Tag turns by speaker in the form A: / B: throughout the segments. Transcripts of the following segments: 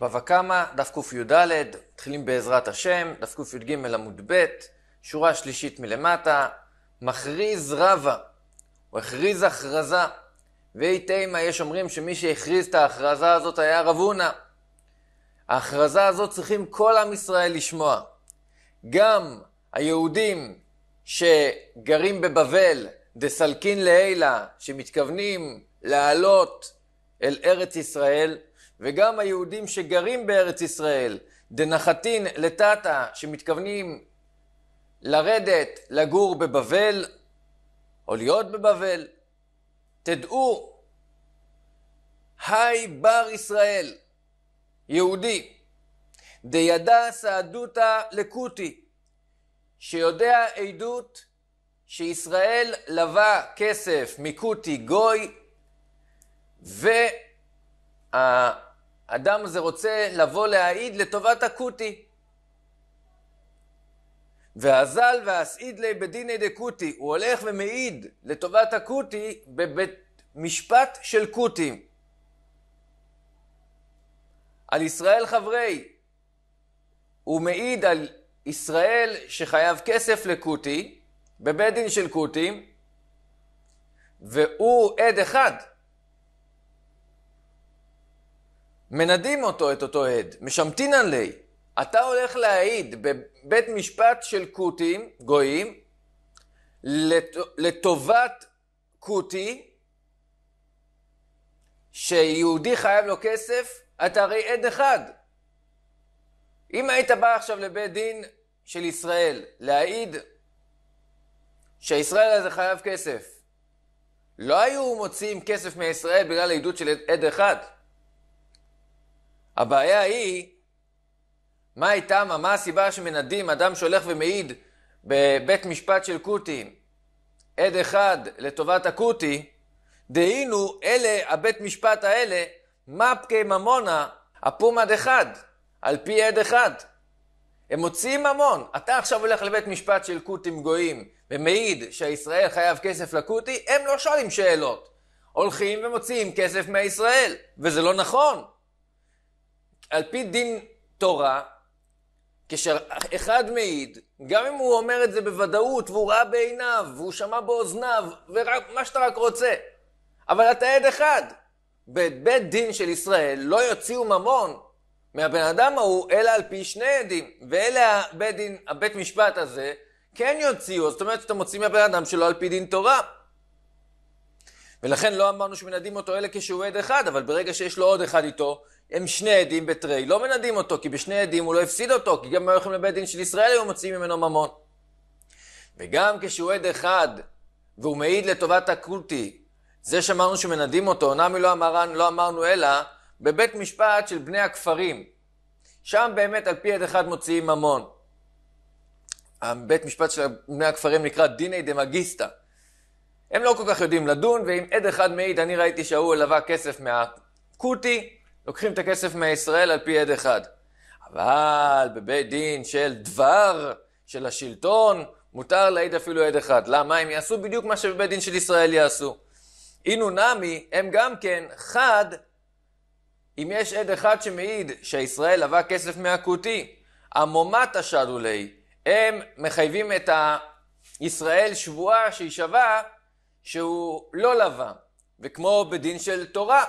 A: בבא קמא, דף קי"ד, מתחילים בעזרת השם, דף קי"ג עמוד ב', שורה שלישית מלמטה, מכריז רבה, הוא הכריז הכרזה, ואי תימא יש אומרים שמי שהכריז את ההכרזה הזאת היה רב הונא. ההכרזה הזאת צריכים כל עם ישראל לשמוע. גם היהודים שגרים בבבל, דסלקין לעילה, שמתכוונים לעלות אל ארץ ישראל, וגם היהודים שגרים בארץ ישראל, דנחתין לטאטא, שמתכוונים לרדת לגור בבבל, או להיות בבבל, תדעו, היי בר ישראל, יהודי, דידע סעדותא לקוטי, שיודע עדות שישראל לבה כסף מקוטי גוי, וה... אדם הזה רוצה לבוא להעיד לטובת הכותי. והזל והסעיד ליה בדיני דקותי, הוא הולך ומעיד לטובת הכותי בבית משפט של כותים. על ישראל חברי, הוא מעיד על ישראל שחייב כסף לכותי, בבית דין של כותים, והוא עד אחד. מנדים אותו, את אותו עד, משמטין עלי. אתה הולך להעיד בבית משפט של כותים, גויים, לת... לטובת כותי, שיהודי חייב לו כסף, אתה הרי עד אחד. אם היית בא עכשיו לבית דין של ישראל להעיד שישראל הזה חייב כסף, לא היו מוציאים כסף מישראל בגלל העדות של עד אחד. הבעיה היא, מה הייתה, מה הסיבה שמנדים אדם שהולך ומעיד בבית משפט של כותים, עד אחד לטובת הכותי, דהינו אלה, הבית משפט האלה, מפקי ממונה, הפום עד אחד, על פי עד אחד. הם מוציאים ממון. אתה עכשיו הולך לבית משפט של כותים גויים ומעיד שהישראל חייב כסף לכותי, הם לא שואלים שאלות. הולכים ומוציאים כסף מישראל, וזה לא נכון. על פי דין תורה, כשאחד מעיד, גם אם הוא אומר את זה בוודאות, והוא ראה בעיניו, והוא שמע באוזניו, ומה שאתה רק רוצה, אבל אתה עד אחד. בבית דין של ישראל לא יוציאו ממון מהבן אדם ההוא, אלא על פי שני עדים. ואלה הבית דין, הבית משפט הזה, כן יוציאו, זאת אומרת שאתה מוציא מהבן אדם שלא על פי דין תורה. ולכן לא אמרנו שמנדים אותו אלה כשהוא עד אחד, אבל ברגע שיש לו עוד אחד איתו, הם שני עדים בתרי, לא מנדים אותו, כי בשני עדים הוא לא הפסיד אותו, כי גם אם היו הולכים לבית דין של ישראל היו מוציאים ממנו ממון. וגם כשהוא עד אחד, והוא מעיד לטובת הקולטי, זה שאמרנו שמנדים אותו, נמי לא, אמר, לא אמרנו אלא, בבית משפט של בני הכפרים. שם באמת על פי עד אחד מוציאים ממון. הבית משפט של בני הכפרים נקרא דיני דה מגיסטה. הם לא כל כך יודעים לדון, ואם עד אחד מעיד, אני ראיתי שההוא לווה כסף מהקוטי, לוקחים את הכסף מישראל על פי עד אחד. אבל בבית דין של דבר, של השלטון, מותר להעיד אפילו עד אחד. למה? הם יעשו בדיוק מה שבבית דין של ישראל יעשו. אינו נמי, הם גם כן חד, אם יש עד אחד שמעיד שישראל לבא כסף מהכותי, המומת השד לי, הם מחייבים את הישראל שבועה שהיא שווה שהוא לא לבא. וכמו בדין של תורה,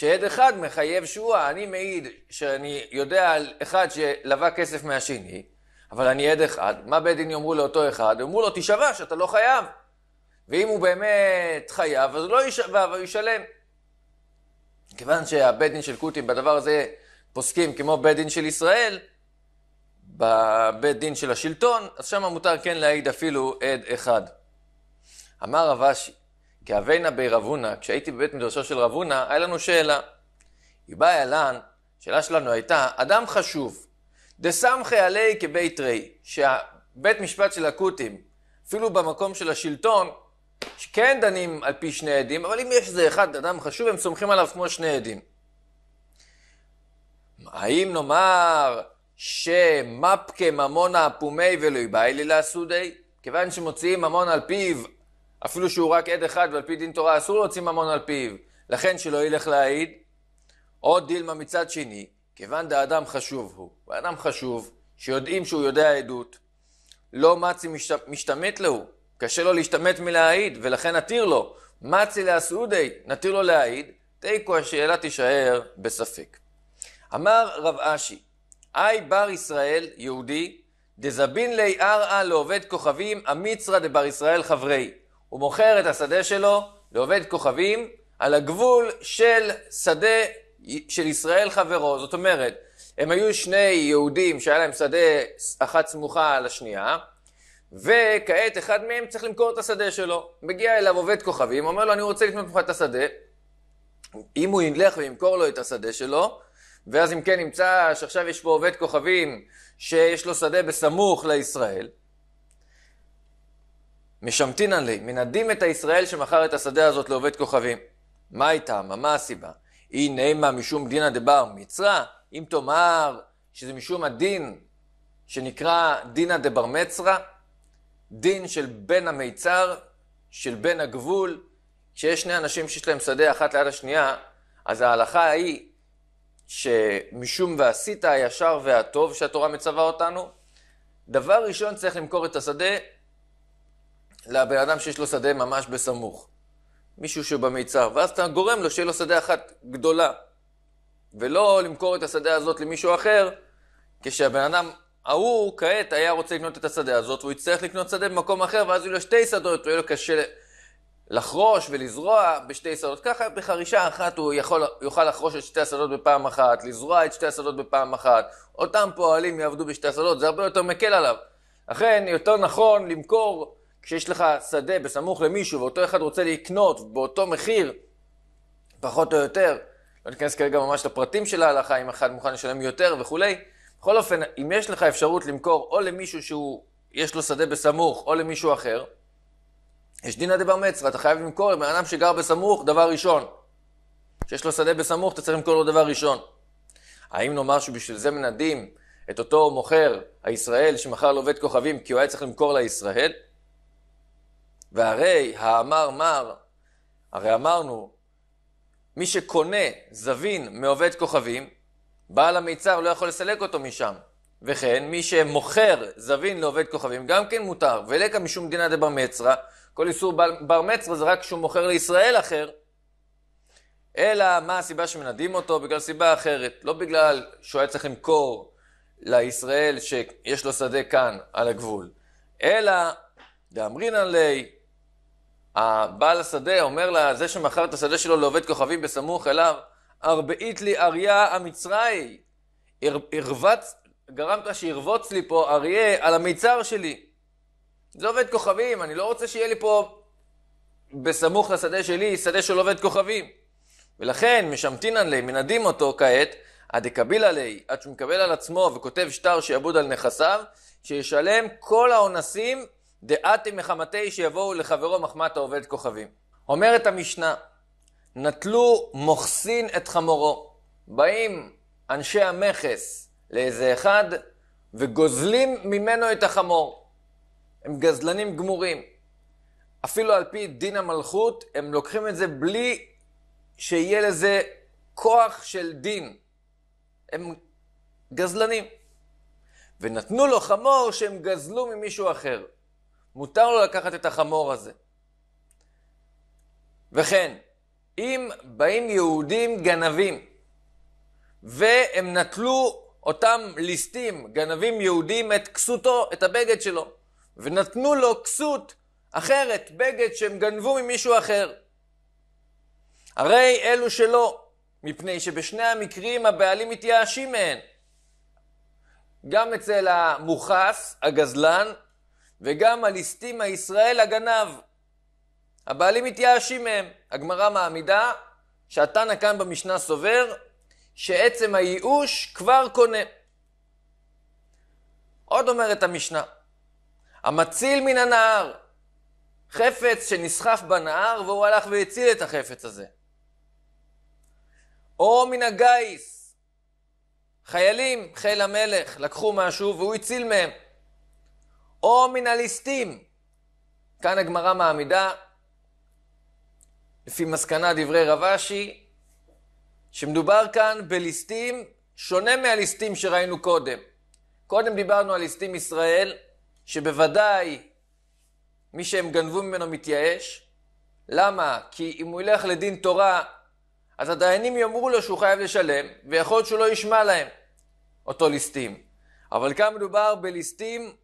A: שעד אחד מחייב שועה. אני מעיד שאני יודע על אחד שלווה כסף מהשני, אבל אני עד אחד. מה בית דין יאמרו לאותו אחד? יאמרו לו, תישבע שאתה לא חייב. ואם הוא באמת חייב, אז הוא לא יישבע אבל הוא ישלם. כיוון שהבית דין של כותים בדבר הזה פוסקים כמו בית דין של ישראל, בבית דין של השלטון, אז שם מותר כן להעיד אפילו עד אחד. אמר רבשי, כאבינה בי רבונה, כשהייתי בבית מדרשו של רבונה, היה לנו שאלה. היא באה אלן, השאלה שלנו הייתה, אדם חשוב, דסמכי עלי כבית רי, שהבית משפט של הקותים, אפילו במקום של השלטון, שכן דנים על פי שני עדים, אבל אם יש איזה אחד, אדם חשוב, הם סומכים עליו כמו שני עדים. האם נאמר שמפקה ממונה פומי ולא יבאי לי לעשודי? כיוון שמוציאים ממון על פיו, אפילו שהוא רק עד אחד ועל פי דין תורה אסור להוציא ממון על פיו, לכן שלא ילך להעיד. עוד דילמה מצד שני, כיוון דאדם חשוב הוא, ואדם חשוב, שיודעים שהוא יודע עדות, לא מצי משת... משתמט לו, קשה לו להשתמט מלהעיד, ולכן נתיר לו, מצי לאסעודי, נתיר לו להעיד, תיקו השאלה תישאר בספק. אמר רב אשי, אי בר ישראל, יהודי, דזבין ליה ארעא לעובד כוכבים, אמיצרא דבר ישראל חברי. הוא מוכר את השדה שלו לעובד כוכבים על הגבול של שדה של ישראל חברו. זאת אומרת, הם היו שני יהודים שהיה להם שדה אחת סמוכה על השנייה, וכעת אחד מהם צריך למכור את השדה שלו. מגיע אליו עובד כוכבים, אומר לו, אני רוצה לקנות ממך את השדה. אם הוא ילך וימכור לו את השדה שלו, ואז אם כן נמצא שעכשיו יש פה עובד כוכבים שיש לו שדה בסמוך לישראל, משמטינן עלי, מנדים את הישראל שמכר את השדה הזאת לעובד כוכבים. מה איתה? מה, הסיבה? אי נעימה משום דינא דבר מצרה אם תאמר שזה משום הדין שנקרא דינא דבר מצרה? דין של בן המיצר, של בן הגבול, כשיש שני אנשים שיש להם שדה אחת ליד השנייה, אז ההלכה היא שמשום ועשית הישר והטוב שהתורה מצווה אותנו, דבר ראשון צריך למכור את השדה לבן אדם שיש לו שדה ממש בסמוך. מישהו שבמיצר, ואז אתה גורם לו שיהיה לו שדה אחת גדולה. ולא למכור את השדה הזאת למישהו אחר, כשהבן אדם ההוא כעת היה רוצה לקנות את השדה הזאת, והוא יצטרך לקנות שדה במקום אחר, ואז יהיו לו שתי שדות, ויהיה לו קשה לחרוש ולזרוע בשתי שדות. ככה בחרישה אחת הוא יכול, יוכל לחרוש את שתי השדות בפעם אחת, לזרוע את שתי השדות בפעם אחת. אותם פועלים יעבדו בשתי השדות, זה הרבה יותר מקל עליו. לכן יותר נכון למכור כשיש לך שדה בסמוך למישהו ואותו אחד רוצה לקנות באותו מחיר, פחות או יותר, לא ניכנס כרגע ממש לפרטים של ההלכה, אם אחד מוכן לשלם יותר וכולי, בכל אופן, אם יש לך אפשרות למכור או למישהו שהוא, יש לו שדה בסמוך, או למישהו אחר, יש דינא דבר מצווה, אתה חייב למכור לבן אדם שגר בסמוך, דבר ראשון. כשיש לו שדה בסמוך, אתה צריך למכור לו דבר ראשון. האם נאמר שבשביל זה מנדים את אותו מוכר הישראל שמכר לו בית כוכבים כי הוא היה צריך למכור לישראל? והרי האמר מר, הרי אמרנו, מי שקונה זבין מעובד כוכבים, בעל המיצר לא יכול לסלק אותו משם. וכן, מי שמוכר זבין לעובד כוכבים, גם כן מותר. ולקה משום דינא דבר מצרה, כל איסור בר מצרה זה רק כשהוא מוכר לישראל אחר. אלא מה הסיבה שמנדים אותו? בגלל סיבה אחרת. לא בגלל שהוא היה צריך למכור לישראל שיש לו שדה כאן על הגבול, אלא דאמרינן ליה הבעל השדה אומר לזה שמכר את השדה שלו לעובד כוכבים בסמוך אליו, ארבעית לי אריה המצרי, הרבץ, גרמת שירבוץ לי פה אריה על המיצר שלי. זה עובד כוכבים, אני לא רוצה שיהיה לי פה בסמוך לשדה שלי שדה של עובד כוכבים. ולכן משמתינן לי, מנדים אותו כעת, עד יקביל עלי, עד שהוא מקבל על עצמו וכותב שטר שיעבוד על נכסיו, שישלם כל האונסים דעתי מחמתי שיבואו לחברו מחמת העובד כוכבים. אומרת המשנה, נטלו מוכסין את חמורו. באים אנשי המכס לאיזה אחד וגוזלים ממנו את החמור. הם גזלנים גמורים. אפילו על פי דין המלכות, הם לוקחים את זה בלי שיהיה לזה כוח של דין. הם גזלנים. ונתנו לו חמור שהם גזלו ממישהו אחר. מותר לו לקחת את החמור הזה. וכן, אם באים יהודים גנבים, והם נטלו אותם ליסטים, גנבים יהודים, את כסותו, את הבגד שלו, ונתנו לו כסות אחרת, בגד שהם גנבו ממישהו אחר. הרי אלו שלא, מפני שבשני המקרים הבעלים מתייאשים מהן. גם אצל המוכס, הגזלן, וגם הליסטים הישראל הגנב. הבעלים מתייאשים מהם. הגמרא מעמידה שהתנא כאן במשנה סובר שעצם הייאוש כבר קונה. עוד אומרת המשנה, המציל מן הנהר, חפץ שנסחף בנהר והוא הלך והציל את החפץ הזה. או מן הגיס, חיילים, חיל המלך, לקחו משהו והוא הציל מהם. או מן הליסטים. כאן הגמרא מעמידה, לפי מסקנה דברי רב אשי, שמדובר כאן בליסטים שונה מהליסטים שראינו קודם. קודם דיברנו על ליסטים ישראל, שבוודאי מי שהם גנבו ממנו מתייאש. למה? כי אם הוא ילך לדין תורה, אז הדיינים יאמרו לו שהוא חייב לשלם, ויכול להיות שהוא לא ישמע להם, אותו ליסטים. אבל כאן מדובר בליסטים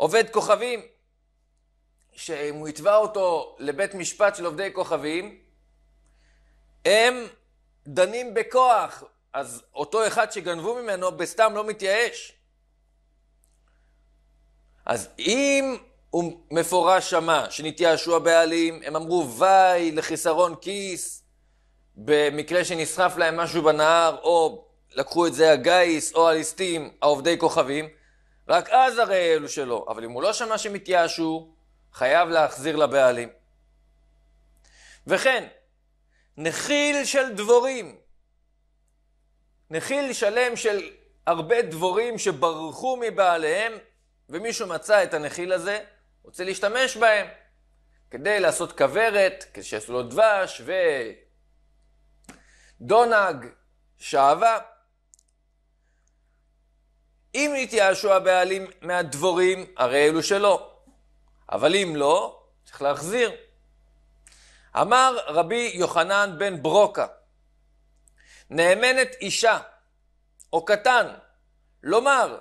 A: עובד כוכבים, שאם הוא התווה אותו לבית משפט של עובדי כוכבים, הם דנים בכוח, אז אותו אחד שגנבו ממנו בסתם לא מתייאש. אז אם הוא מפורש שמע שנתייאשו הבעלים, הם אמרו וואי לחיסרון כיס, במקרה שנסחף להם משהו בנהר, או לקחו את זה הגיס, או הליסטים, העובדי כוכבים, רק אז הרי אלו שלו. אבל אם הוא לא שמע שהם התייאשו, חייב להחזיר לבעלים. וכן, נחיל של דבורים, נחיל שלם של הרבה דבורים שברחו מבעליהם, ומישהו מצא את הנחיל הזה, רוצה להשתמש בהם, כדי לעשות כוורת, כדי שיעשו לו דבש ודונג, שעווה. אם התייאשו הבעלים מהדבורים, הרי אלו שלו. אבל אם לא, צריך להחזיר. אמר רבי יוחנן בן ברוקה, נאמנת אישה או קטן, לומר,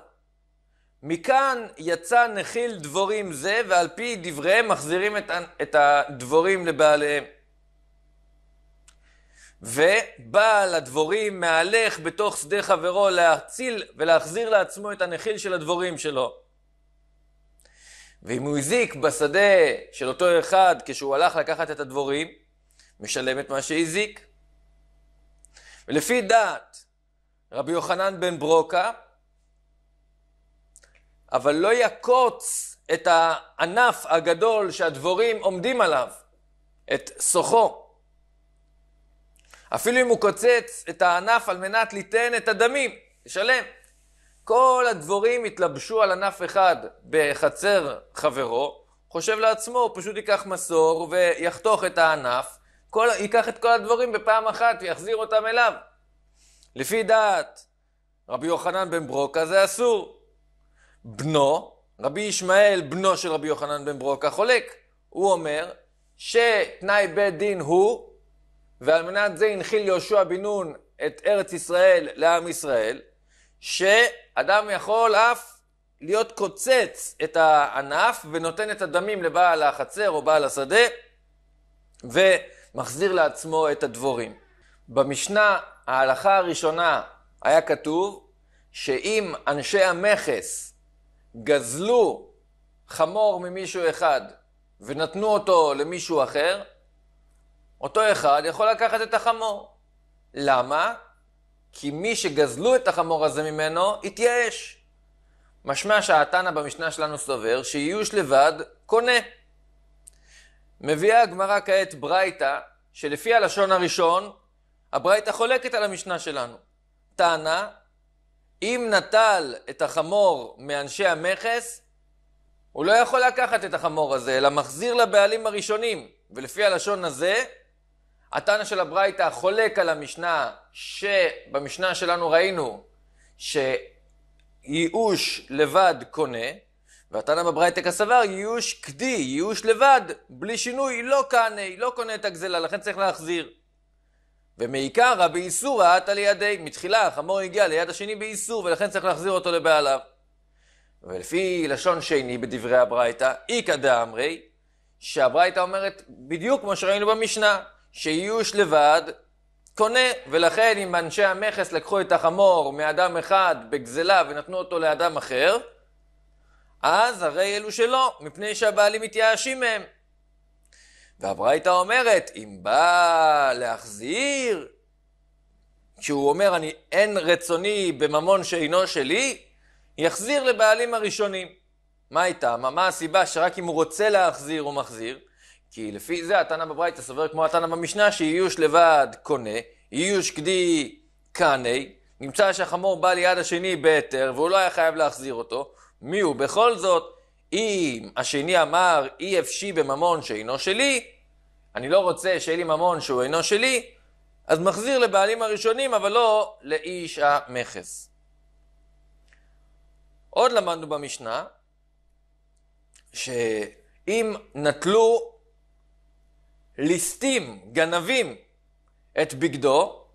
A: מכאן יצא נחיל דבורים זה, ועל פי דבריהם מחזירים את הדבורים לבעליהם. ובעל הדבורים מהלך בתוך שדה חברו להציל ולהחזיר לעצמו את הנחיל של הדבורים שלו. ואם הוא הזיק בשדה של אותו אחד כשהוא הלך לקחת את הדבורים, משלם את מה שהזיק. ולפי דעת רבי יוחנן בן ברוקה, אבל לא יקוץ את הענף הגדול שהדבורים עומדים עליו, את סוחו. אפילו אם הוא קוצץ את הענף על מנת ליתן את הדמים, ישלם. כל הדבורים התלבשו על ענף אחד בחצר חברו, חושב לעצמו, הוא פשוט ייקח מסור ויחתוך את הענף, כל, ייקח את כל הדבורים בפעם אחת ויחזיר אותם אליו. לפי דעת רבי יוחנן בן ברוקה זה אסור. בנו, רבי ישמעאל, בנו של רבי יוחנן בן ברוקה, חולק. הוא אומר שתנאי בית דין הוא ועל מנת זה הנחיל יהושע בן נון את ארץ ישראל לעם ישראל, שאדם יכול אף להיות קוצץ את הענף ונותן את הדמים לבעל החצר או בעל השדה ומחזיר לעצמו את הדבורים. במשנה ההלכה הראשונה היה כתוב שאם אנשי המכס גזלו חמור ממישהו אחד ונתנו אותו למישהו אחר, אותו אחד יכול לקחת את החמור. למה? כי מי שגזלו את החמור הזה ממנו, התייאש. משמע שהתנא במשנה שלנו סובר שאיוש לבד קונה. מביאה הגמרא כעת ברייתא, שלפי הלשון הראשון, הברייתא חולקת על המשנה שלנו. תנא, אם נטל את החמור מאנשי המכס, הוא לא יכול לקחת את החמור הזה, אלא מחזיר לבעלים הראשונים. ולפי הלשון הזה, התנא של הברייתא חולק על המשנה, שבמשנה שלנו ראינו שייאוש לבד קונה, והתנא בברייתא כסבר, ייאוש כדי, ייאוש לבד, בלי שינוי, לא קנה, לא קונה את הגזלה, לכן צריך להחזיר. ומעיקר רבי איסור ראת על ידי, מתחילה החמור הגיע ליד השני באיסור, ולכן צריך להחזיר אותו לבעליו. ולפי לשון שני בדברי הברייתא, איכא דאמרי, שהברייתא אומרת בדיוק כמו שראינו במשנה, שאיוש לבד קונה, ולכן אם אנשי המכס לקחו את החמור מאדם אחד בגזלה ונתנו אותו לאדם אחר, אז הרי אלו שלא, מפני שהבעלים מתייאשים מהם. והברייתא אומרת, אם בא להחזיר, כשהוא אומר, אני אין רצוני בממון שאינו שלי, יחזיר לבעלים הראשונים. מה איתה? מה הסיבה שרק אם הוא רוצה להחזיר הוא מחזיר? כי לפי זה התנא בברייתא סובר כמו התנא במשנה שאיוש לבד קונה, איוש כדי קנה, נמצא שהחמור בא ליד השני בהתר, והוא לא היה חייב להחזיר אותו, מי הוא? בכל זאת, אם השני אמר אי אפשי בממון שאינו שלי, אני לא רוצה שיהיה לי ממון שהוא אינו שלי, אז מחזיר לבעלים הראשונים, אבל לא לאיש המכס. עוד למדנו במשנה, שאם נטלו ליסטים, גנבים, את בגדו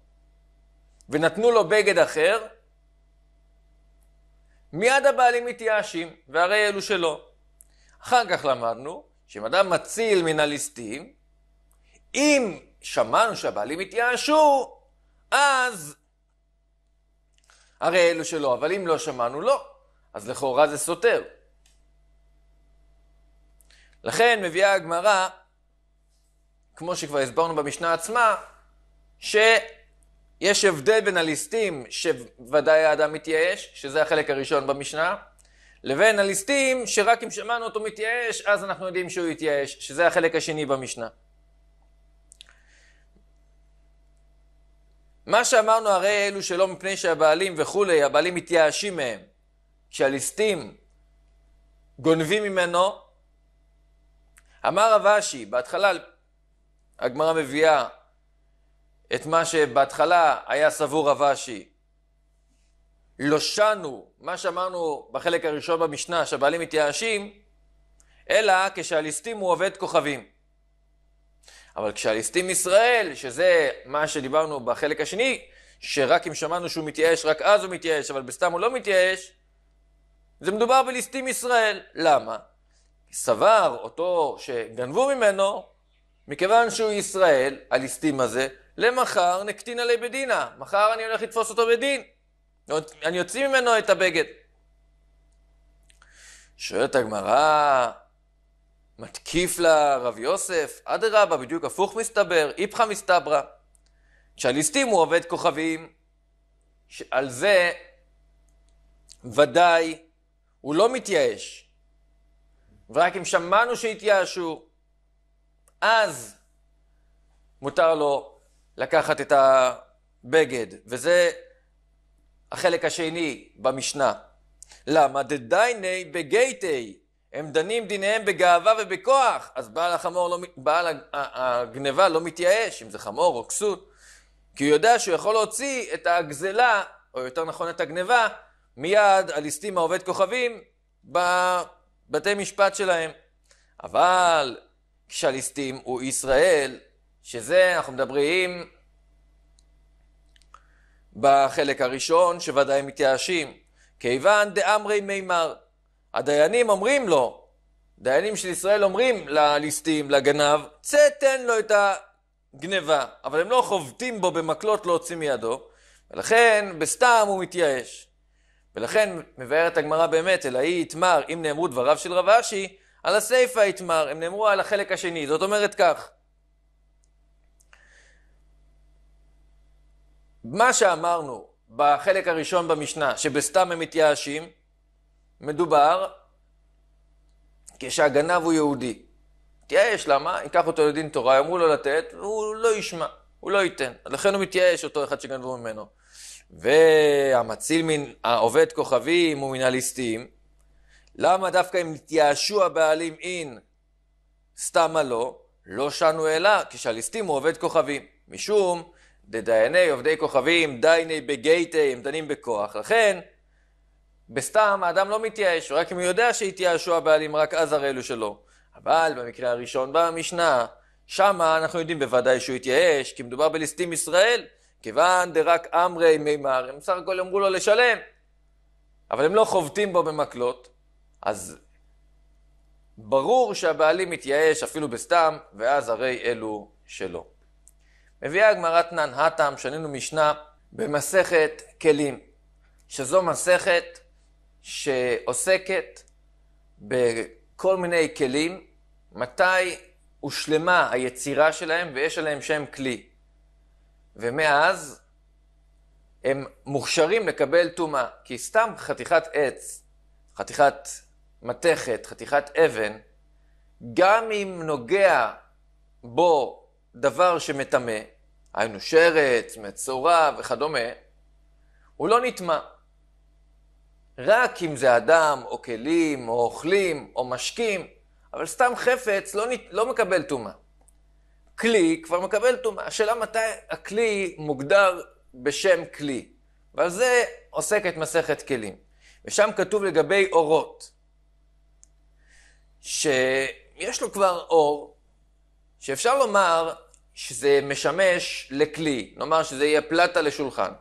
A: ונתנו לו בגד אחר, מיד הבעלים מתייאשים, והרי אלו שלא. אחר כך למדנו שאם אדם מציל מן הליסטים, אם שמענו שהבעלים התייאשו, אז הרי אלו שלא, אבל אם לא שמענו, לא. אז לכאורה זה סותר. לכן מביאה הגמרא כמו שכבר הסברנו במשנה עצמה, שיש הבדל בין הליסטים שוודאי האדם מתייאש, שזה החלק הראשון במשנה, לבין הליסטים שרק אם שמענו אותו מתייאש, אז אנחנו יודעים שהוא התייאש, שזה החלק השני במשנה. מה שאמרנו הרי אלו שלא מפני שהבעלים וכולי, הבעלים מתייאשים מהם. כשהליסטים גונבים ממנו, אמר רב אשי, בהתחלה הגמרא מביאה את מה שבהתחלה היה סבור רב אשי. לא שנו, מה שאמרנו בחלק הראשון במשנה, שהבעלים מתייאשים, אלא כשהליסטים הוא עובד כוכבים. אבל כשהליסטים ישראל, שזה מה שדיברנו בחלק השני, שרק אם שמענו שהוא מתייאש, רק אז הוא מתייאש, אבל בסתם הוא לא מתייאש, זה מדובר בליסטים ישראל. למה? סבר אותו שגנבו ממנו, מכיוון שהוא ישראל, הליסטים הזה, למחר נקטינא ליה בדינא. מחר אני הולך לתפוס אותו בדין. אני אוציא ממנו את הבגד. שואלת הגמרא, מתקיף לה רב יוסף, אדרבה, בדיוק הפוך מסתבר, איפכא מסתברא. כשהליסטים הוא עובד כוכבים, על זה ודאי הוא לא מתייאש. ורק אם שמענו שהתייאשו, אז מותר לו לקחת את הבגד, וזה החלק השני במשנה. למה? דדייני בגייטי, הם דנים דיניהם בגאווה ובכוח, אז בעל, החמור לא, בעל הגניבה לא מתייאש, אם זה חמור או כסות, כי הוא יודע שהוא יכול להוציא את הגזלה, או יותר נכון את הגניבה, מיד על הליסטים עובד כוכבים בבתי משפט שלהם. אבל שליסטים הוא ישראל, שזה, אנחנו מדברים בחלק הראשון, שוודאי מתייאשים. כיוון דאמרי מימר. הדיינים אומרים לו, דיינים של ישראל אומרים לליסטים, לגנב, צא תן לו את הגניבה, אבל הם לא חובטים בו במקלות להוציא מידו, ולכן בסתם הוא מתייאש. ולכן מבארת הגמרא באמת, אלא היא יתמר, אם נאמרו דבריו של רב אשי, על הסיפה יתמר, הם נאמרו על החלק השני, זאת אומרת כך. מה שאמרנו בחלק הראשון במשנה, שבסתם הם מתייאשים, מדובר כשהגנב הוא יהודי. מתייאש, למה? ייקח אותו לדין תורה, יאמרו לו לתת, והוא לא ישמע, הוא לא ייתן. לכן הוא מתייאש, אותו אחד שגנבו ממנו. והמציל מן העובד כוכבים ומין הליסטים, למה דווקא אם התייאשו הבעלים אין סתמה לא, לא שנו אלא כשהליסטים הוא עובד כוכבים. משום דדייני עובדי כוכבים, דייני בגייטי, הם דנים בכוח. לכן, בסתם האדם לא מתייאש, רק אם הוא יודע שהתייאשו הבעלים, רק אז הרי אלו שלא. אבל במקרה הראשון במשנה, שמה אנחנו יודעים בוודאי שהוא התייאש, כי מדובר בליסטים ישראל, כיוון דרק אמרי מימר, הם בסך הכל אמרו לו לשלם, אבל הם לא חובטים בו במקלות, אז ברור שהבעלים מתייאש אפילו בסתם, ואז הרי אלו שלו. מביאה הגמרת נן הטעם, שנינו משנה במסכת כלים, שזו מסכת שעוסקת בכל מיני כלים, מתי הושלמה היצירה שלהם ויש עליהם שם כלי. ומאז הם מוכשרים לקבל טומאה, כי סתם חתיכת עץ, חתיכת מתכת, חתיכת אבן, גם אם נוגע בו דבר שמטמא, היינו שרץ, מצורע וכדומה, הוא לא נטמע. רק אם זה אדם, או כלים, או אוכלים, או משקים, אבל סתם חפץ לא, נת... לא מקבל טומאה. כלי כבר מקבל טומאה. השאלה מתי הכלי מוגדר בשם כלי. ועל זה עוסקת מסכת כלים. ושם כתוב לגבי אורות. שיש לו כבר אור, שאפשר לומר שזה משמש לכלי, נאמר שזה יהיה פלטה לשולחן.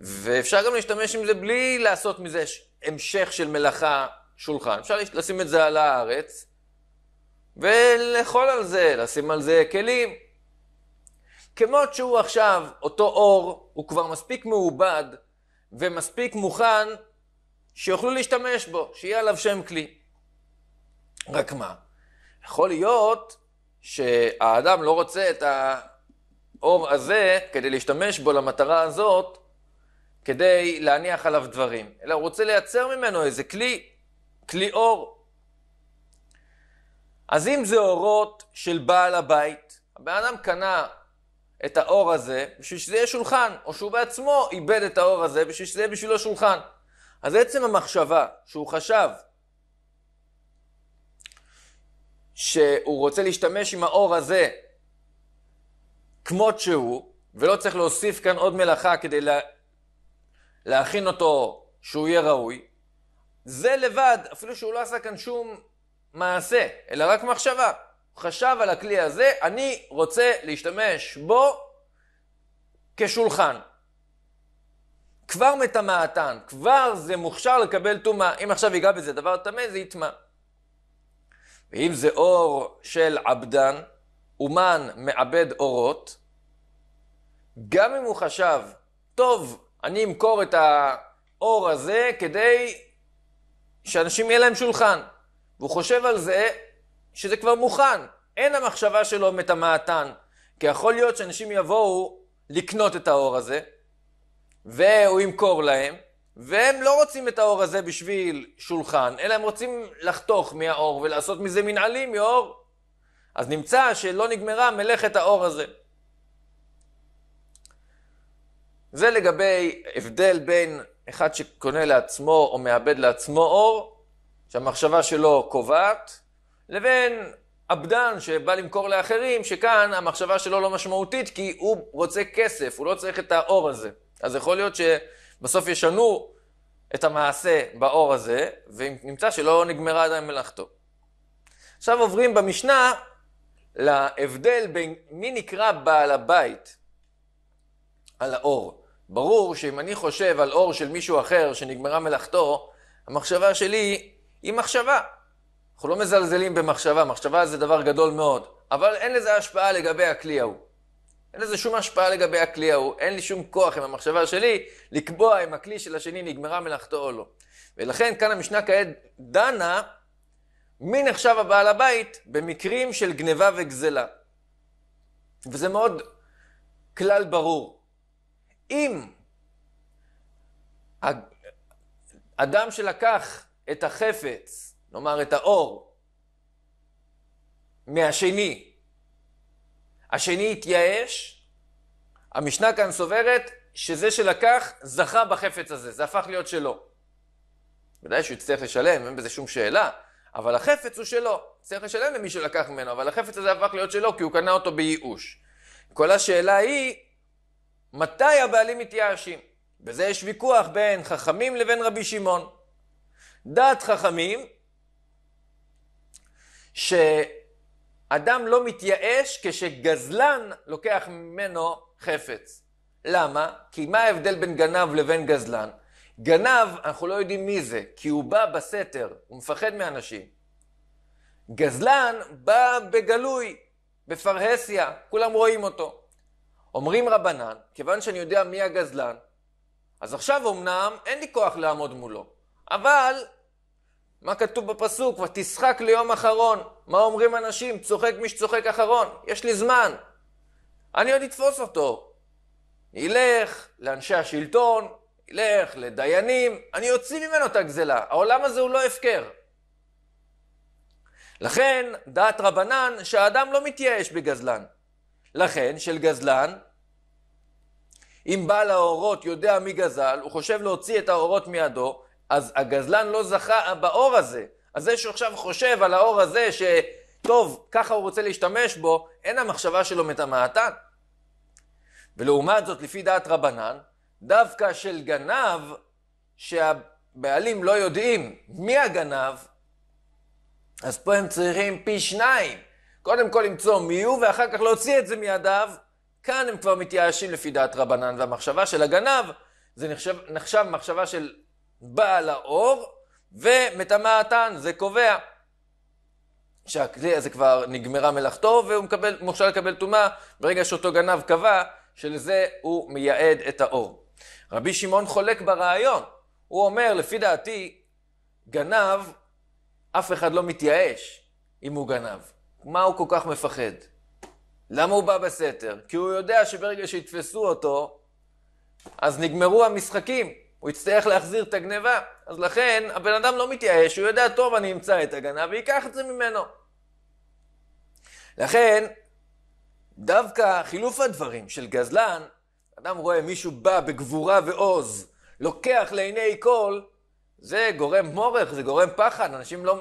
A: ואפשר גם להשתמש עם זה בלי לעשות מזה המשך של מלאכה שולחן. אפשר לשים את זה על הארץ, ולאכול על זה, לשים על זה כלים. כמות שהוא עכשיו, אותו אור, הוא כבר מספיק מעובד ומספיק מוכן שיוכלו להשתמש בו, שיהיה עליו שם כלי. רק מה? יכול להיות שהאדם לא רוצה את האור הזה כדי להשתמש בו למטרה הזאת, כדי להניח עליו דברים, אלא הוא רוצה לייצר ממנו איזה כלי, כלי אור. אז אם זה אורות של בעל הבית, הבן אדם קנה את האור הזה בשביל שזה יהיה שולחן, או שהוא בעצמו איבד את האור הזה בשביל שזה יהיה בשבילו שולחן. אז עצם המחשבה שהוא חשב שהוא רוצה להשתמש עם האור הזה כמות שהוא, ולא צריך להוסיף כאן עוד מלאכה כדי לה... להכין אותו שהוא יהיה ראוי, זה לבד, אפילו שהוא לא עשה כאן שום מעשה, אלא רק מחשבה. הוא חשב על הכלי הזה, אני רוצה להשתמש בו כשולחן. כבר מטמאתן, כבר זה מוכשר לקבל טומאה. אם עכשיו ייגע בזה דבר טמא, זה יטמא. ואם זה אור של עבדן, אומן מעבד אורות, גם אם הוא חשב, טוב, אני אמכור את האור הזה כדי שאנשים יהיה להם שולחן, והוא חושב על זה שזה כבר מוכן, אין המחשבה שלו מטמאתן, כי יכול להיות שאנשים יבואו לקנות את האור הזה, והוא ימכור להם, והם לא רוצים את האור הזה בשביל שולחן, אלא הם רוצים לחתוך מהאור ולעשות מזה מנעלים מאור. אז נמצא שלא נגמרה מלאכת האור הזה. זה לגבי הבדל בין אחד שקונה לעצמו או מאבד לעצמו אור, שהמחשבה שלו קובעת, לבין עבדן שבא למכור לאחרים, שכאן המחשבה שלו לא משמעותית כי הוא רוצה כסף, הוא לא צריך את האור הזה. אז יכול להיות ש... בסוף ישנו את המעשה באור הזה, ונמצא שלא נגמרה עדיין מלאכתו. עכשיו עוברים במשנה להבדל בין מי נקרא בעל הבית על האור. ברור שאם אני חושב על אור של מישהו אחר שנגמרה מלאכתו, המחשבה שלי היא מחשבה. אנחנו לא מזלזלים במחשבה, מחשבה זה דבר גדול מאוד, אבל אין לזה השפעה לגבי הכלי ההוא. אין לזה שום השפעה לגבי הכלי ההוא, אין לי שום כוח עם המחשבה שלי לקבוע אם הכלי של השני נגמרה מלאכתו או לא. ולכן כאן המשנה כעת דנה מי נחשב הבעל הבית במקרים של גניבה וגזלה. וזה מאוד כלל ברור. אם אדם שלקח את החפץ, נאמר את האור, מהשני, השני התייאש. המשנה כאן סוברת שזה שלקח זכה בחפץ הזה, זה הפך להיות שלו. ודאי שהוא יצטרך לשלם, אין בזה שום שאלה, אבל החפץ הוא שלו. צריך לשלם למי שלקח ממנו, אבל החפץ הזה הפך להיות שלו כי הוא קנה אותו בייאוש. כל השאלה היא, מתי הבעלים מתייאשים? בזה יש ויכוח בין חכמים לבין רבי שמעון. דעת חכמים, ש... אדם לא מתייאש כשגזלן לוקח ממנו חפץ. למה? כי מה ההבדל בין גנב לבין גזלן? גנב, אנחנו לא יודעים מי זה, כי הוא בא בסתר, הוא מפחד מאנשים. גזלן בא בגלוי, בפרהסיה, כולם רואים אותו. אומרים רבנן, כיוון שאני יודע מי הגזלן, אז עכשיו אמנם אין לי כוח לעמוד מולו, אבל מה כתוב בפסוק? ותשחק ליום אחרון. מה אומרים אנשים? צוחק מי שצוחק אחרון. יש לי זמן. אני עוד אתפוס אותו. ילך לאנשי השלטון, ילך לדיינים, אני אוציא ממנו את הגזלה. העולם הזה הוא לא הפקר. לכן, דעת רבנן שהאדם לא מתייאש בגזלן. לכן, של גזלן, אם בעל האורות יודע מי גזל, הוא חושב להוציא את האורות מידו, אז הגזלן לא זכה באור הזה. אז זה שהוא עכשיו חושב על האור הזה, שטוב, ככה הוא רוצה להשתמש בו, אין המחשבה שלו מטמאתן. ולעומת זאת, לפי דעת רבנן, דווקא של גנב, שהבעלים לא יודעים מי הגנב, אז פה הם צריכים פי שניים. קודם כל למצוא מי הוא, ואחר כך להוציא את זה מידיו. כאן הם כבר מתייאשים לפי דעת רבנן, והמחשבה של הגנב, זה נחשב, נחשב מחשבה של בעל האור ומטמאתן, זה קובע. שהכלי הזה כבר נגמרה מלאכתו והוא מקבל, מוכשר לקבל טומאה ברגע שאותו גנב קבע שלזה הוא מייעד את האור. רבי שמעון חולק ברעיון, הוא אומר לפי דעתי גנב אף אחד לא מתייאש אם הוא גנב. מה הוא כל כך מפחד? למה הוא בא בסתר? כי הוא יודע שברגע שיתפסו אותו אז נגמרו המשחקים. הוא יצטרך להחזיר את הגניבה. אז לכן, הבן אדם לא מתייאש, הוא יודע טוב, אני אמצא את הגנב ויקח את זה ממנו. לכן, דווקא חילוף הדברים של גזלן, אדם רואה מישהו בא בגבורה ועוז, לוקח לעיני כל, זה גורם מורך, זה גורם פחד, אנשים לא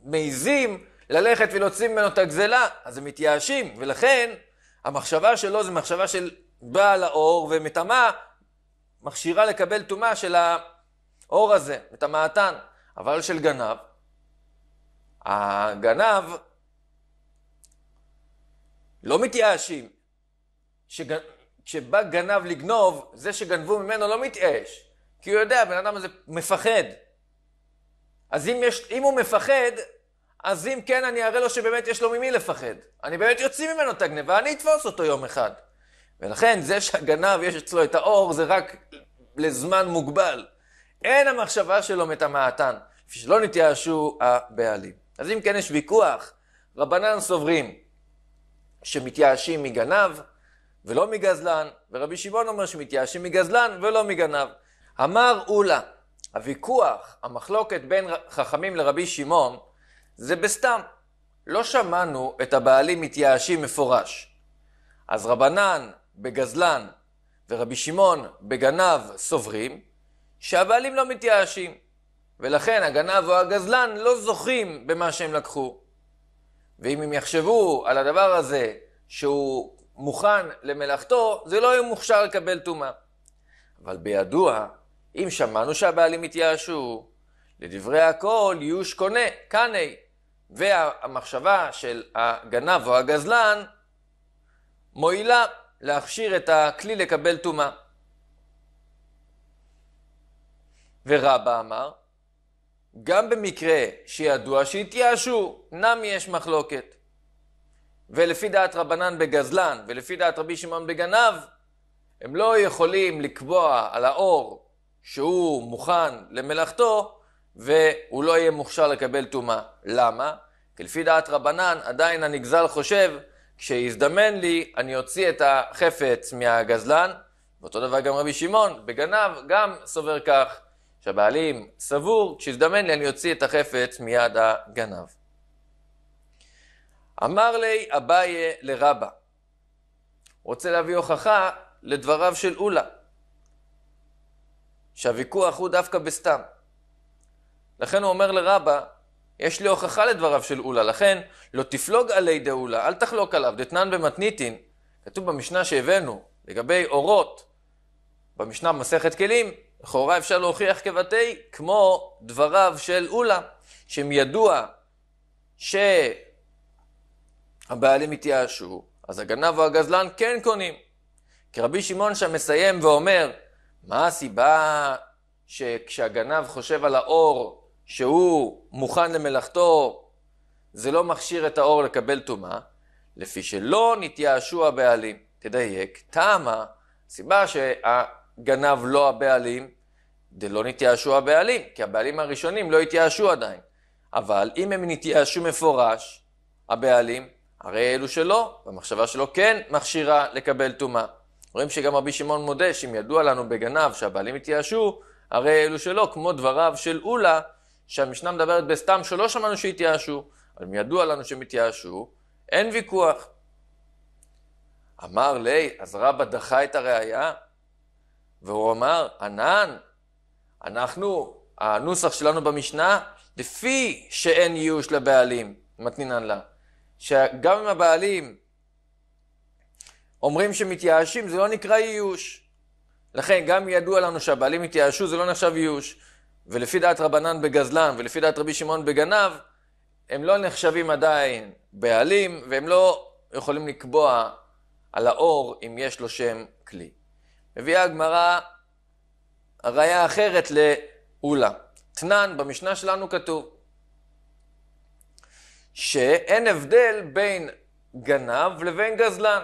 A: מעיזים ללכת ולהוציא ממנו את הגזלה, אז הם מתייאשים, ולכן המחשבה שלו זה מחשבה של בעל האור ומטמא, מכשירה לקבל טומאה של האור הזה, את המעתן, אבל של גנב, הגנב לא מתייאשים. שג... כשבא גנב לגנוב, זה שגנבו ממנו לא מתייאש, כי הוא יודע, הבן אדם הזה מפחד. אז אם, יש, אם הוא מפחד, אז אם כן, אני אראה לו שבאמת יש לו ממי לפחד. אני באמת יוציא ממנו את הגנבה, אני אתפוס אותו יום אחד. ולכן זה שהגנב יש אצלו את האור זה רק לזמן מוגבל. אין המחשבה שלו מטמאתן, כפי שלא נתייאשו הבעלים. אז אם כן יש ויכוח, רבנן סוברים שמתייאשים מגנב ולא מגזלן, ורבי שמעון אומר שמתייאשים מגזלן ולא מגנב. אמר אולה, הוויכוח, המחלוקת בין חכמים לרבי שמעון, זה בסתם. לא שמענו את הבעלים מתייאשים מפורש. אז רבנן בגזלן ורבי שמעון בגנב סוברים שהבעלים לא מתייאשים, ולכן הגנב או הגזלן לא זוכים במה שהם לקחו. ואם הם יחשבו על הדבר הזה שהוא מוכן למלאכתו, זה לא יהיה מוכשר לקבל טומאה. אבל בידוע, אם שמענו שהבעלים התייאשו, לדברי הכל יוש קונה, קנה והמחשבה של הגנב או הגזלן מועילה. להכשיר את הכלי לקבל טומאה. ורבא אמר, גם במקרה שידוע שהתייאשו, נמי יש מחלוקת. ולפי דעת רבנן בגזלן, ולפי דעת רבי שמעון בגנב, הם לא יכולים לקבוע על האור שהוא מוכן למלאכתו, והוא לא יהיה מוכשר לקבל טומאה. למה? כי לפי דעת רבנן, עדיין הנגזל חושב כשיזדמן לי, אני אוציא את החפץ מהגזלן. ואותו דבר גם רבי שמעון, בגנב, גם סובר כך, שהבעלים סבור, כשיזדמן לי, אני אוציא את החפץ מיד הגנב. אמר לי אביה לרבה, רוצה להביא הוכחה לדבריו של אולה, שהוויכוח הוא דווקא בסתם. לכן הוא אומר לרבה, יש לי הוכחה לדבריו של אולה, לכן לא תפלוג עלי דאולה, אל תחלוק עליו, דתנן במתניתין, כתוב במשנה שהבאנו, לגבי אורות, במשנה במסכת כלים, לכאורה אפשר להוכיח כבתי, כמו דבריו של אולה, שהם ידוע שהבעלים התייאשו, אז הגנב או הגזלן כן קונים. כי רבי שמעון שם מסיים ואומר, מה הסיבה שכשהגנב חושב על האור שהוא מוכן למלאכתו, זה לא מכשיר את האור לקבל טומאה, לפי שלא נתייאשו הבעלים. תדייק, תמה, סיבה שהגנב לא הבעלים, דלא נתייאשו הבעלים, כי הבעלים הראשונים לא התייאשו עדיין. אבל אם הם נתייאשו מפורש, הבעלים, הרי אלו שלא, והמחשבה שלו כן מכשירה לקבל טומאה. רואים שגם רבי שמעון מודה שאם ידוע לנו בגנב שהבעלים התייאשו, הרי אלו שלא, כמו דבריו של אולה, שהמשנה מדברת בסתם שלא שמענו שהתייאשו, אבל אם ידוע לנו שהם התייאשו, אין ויכוח. אמר לי, אז רבא דחה את הראייה, והוא אמר, ענן, אנחנו, הנוסח שלנו במשנה, לפי שאין ייאוש לבעלים, מתנינן לה, שגם אם הבעלים אומרים שמתייאשים, זה לא נקרא ייאוש. לכן, גם ידוע לנו שהבעלים התייאשו, זה לא נחשב ייאוש. ולפי דעת רבנן בגזלן, ולפי דעת רבי שמעון בגנב, הם לא נחשבים עדיין בעלים, והם לא יכולים לקבוע על האור אם יש לו שם כלי. מביאה הגמרא הראיה אחרת לאולה. תנן, במשנה שלנו כתוב שאין הבדל בין גנב לבין גזלן.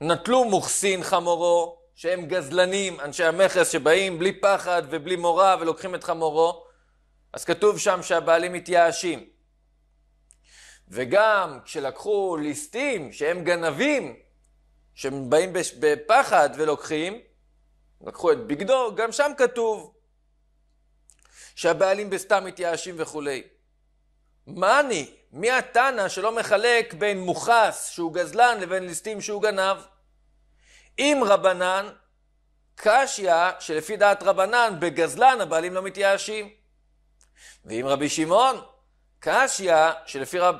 A: נטלו מוכסין חמורו, שהם גזלנים, אנשי המכס שבאים בלי פחד ובלי מורא ולוקחים את חמורו, אז כתוב שם שהבעלים מתייאשים. וגם כשלקחו ליסטים שהם גנבים, שהם באים בפחד ולוקחים, לקחו את בגדו, גם שם כתוב שהבעלים בסתם מתייאשים וכולי. מה אני? מי התנא שלא מחלק בין מוכס שהוא גזלן לבין ליסטים שהוא גנב? אם רבנן, קשיא, שלפי דעת רבנן, בגזלן הבעלים לא מתייאשים. ואם רבי שמעון, קשיא, שלפי רב,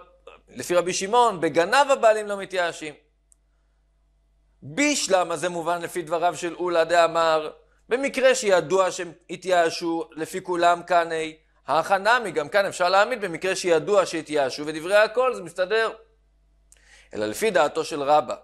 A: לפי רבי שמעון, בגנב הבעלים לא מתייאשים. בישלמה זה מובן לפי דבריו של אולה דאמר, במקרה שידוע שהם התייאשו, לפי כולם כאן אי, החנמי, גם כאן אפשר להעמיד במקרה שידוע שהתייאשו, ודברי הכל זה מסתדר. אלא לפי דעתו של רבא,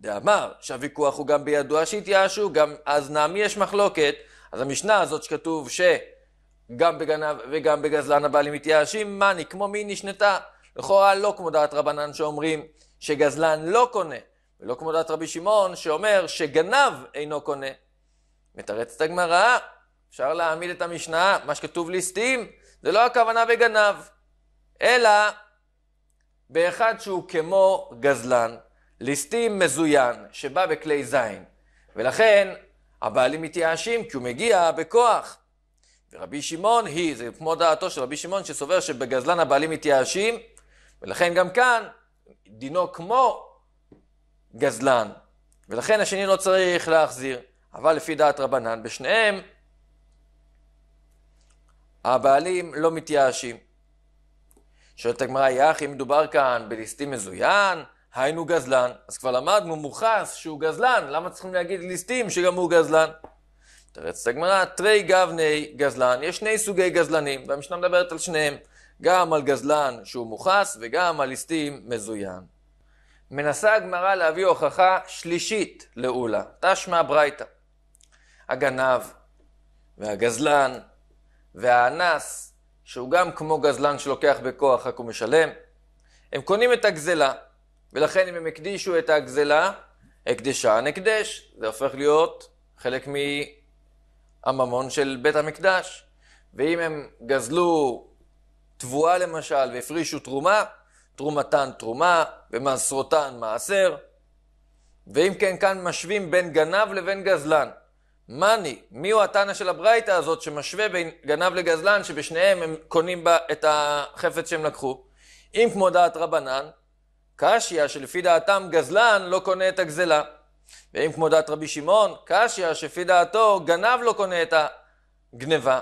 A: דאמר שהוויכוח הוא גם בידוע שהתייאשו, גם אז נעמי יש מחלוקת. אז המשנה הזאת שכתוב שגם בגנב וגם בגזלן הבעלים מתייאשים, מאני, כמו מי נשנתה. לכאורה לא כמו דעת רבנן שאומרים שגזלן לא קונה, ולא כמו דעת רבי שמעון שאומר שגנב אינו קונה. מתרצת הגמרא, אפשר להעמיד את המשנה, מה שכתוב ליסטים, זה לא הכוונה בגנב, אלא באחד שהוא כמו גזלן. ליסטים מזוין שבא בכלי זין, ולכן הבעלים מתייאשים כי הוא מגיע בכוח. ורבי שמעון היא, זה כמו דעתו של רבי שמעון שסובר שבגזלן הבעלים מתייאשים, ולכן גם כאן דינו כמו גזלן, ולכן השני לא צריך להחזיר. אבל לפי דעת רבנן, בשניהם הבעלים לא מתייאשים. שואלת הגמרא, יחי, מדובר כאן בליסטים מזוין, היינו גזלן. אז כבר למדנו מוכס שהוא גזלן, למה צריכים להגיד ליסטים שגם הוא גזלן? תרץ את הגמרא, תרי גבני גזלן, יש שני סוגי גזלנים, והמשנה מדברת על שניהם, גם על גזלן שהוא מוכס וגם על ליסטים מזוין. מנסה הגמרא להביא הוכחה שלישית לאולה, תשמע ברייתא. הגנב והגזלן והאנס, שהוא גם כמו גזלן שלוקח בכוח רק הוא משלם, הם קונים את הגזלה. ולכן אם הם הקדישו את הגזלה, הקדשן הקדש, זה הופך להיות חלק מהממון של בית המקדש. ואם הם גזלו תבואה למשל והפרישו תרומה, תרומתן תרומה ומעשרותן מעשר. ואם כן כאן משווים בין גנב לבין גזלן. מאני, מי הוא התנא של הברייתא הזאת שמשווה בין גנב לגזלן שבשניהם הם קונים בה את החפץ שהם לקחו? אם כמו דעת רבנן, קשיא שלפי דעתם גזלן לא קונה את הגזלה. ואם כמו דעת רבי שמעון, קשיא שלפי דעתו גנב לא קונה את הגנבה.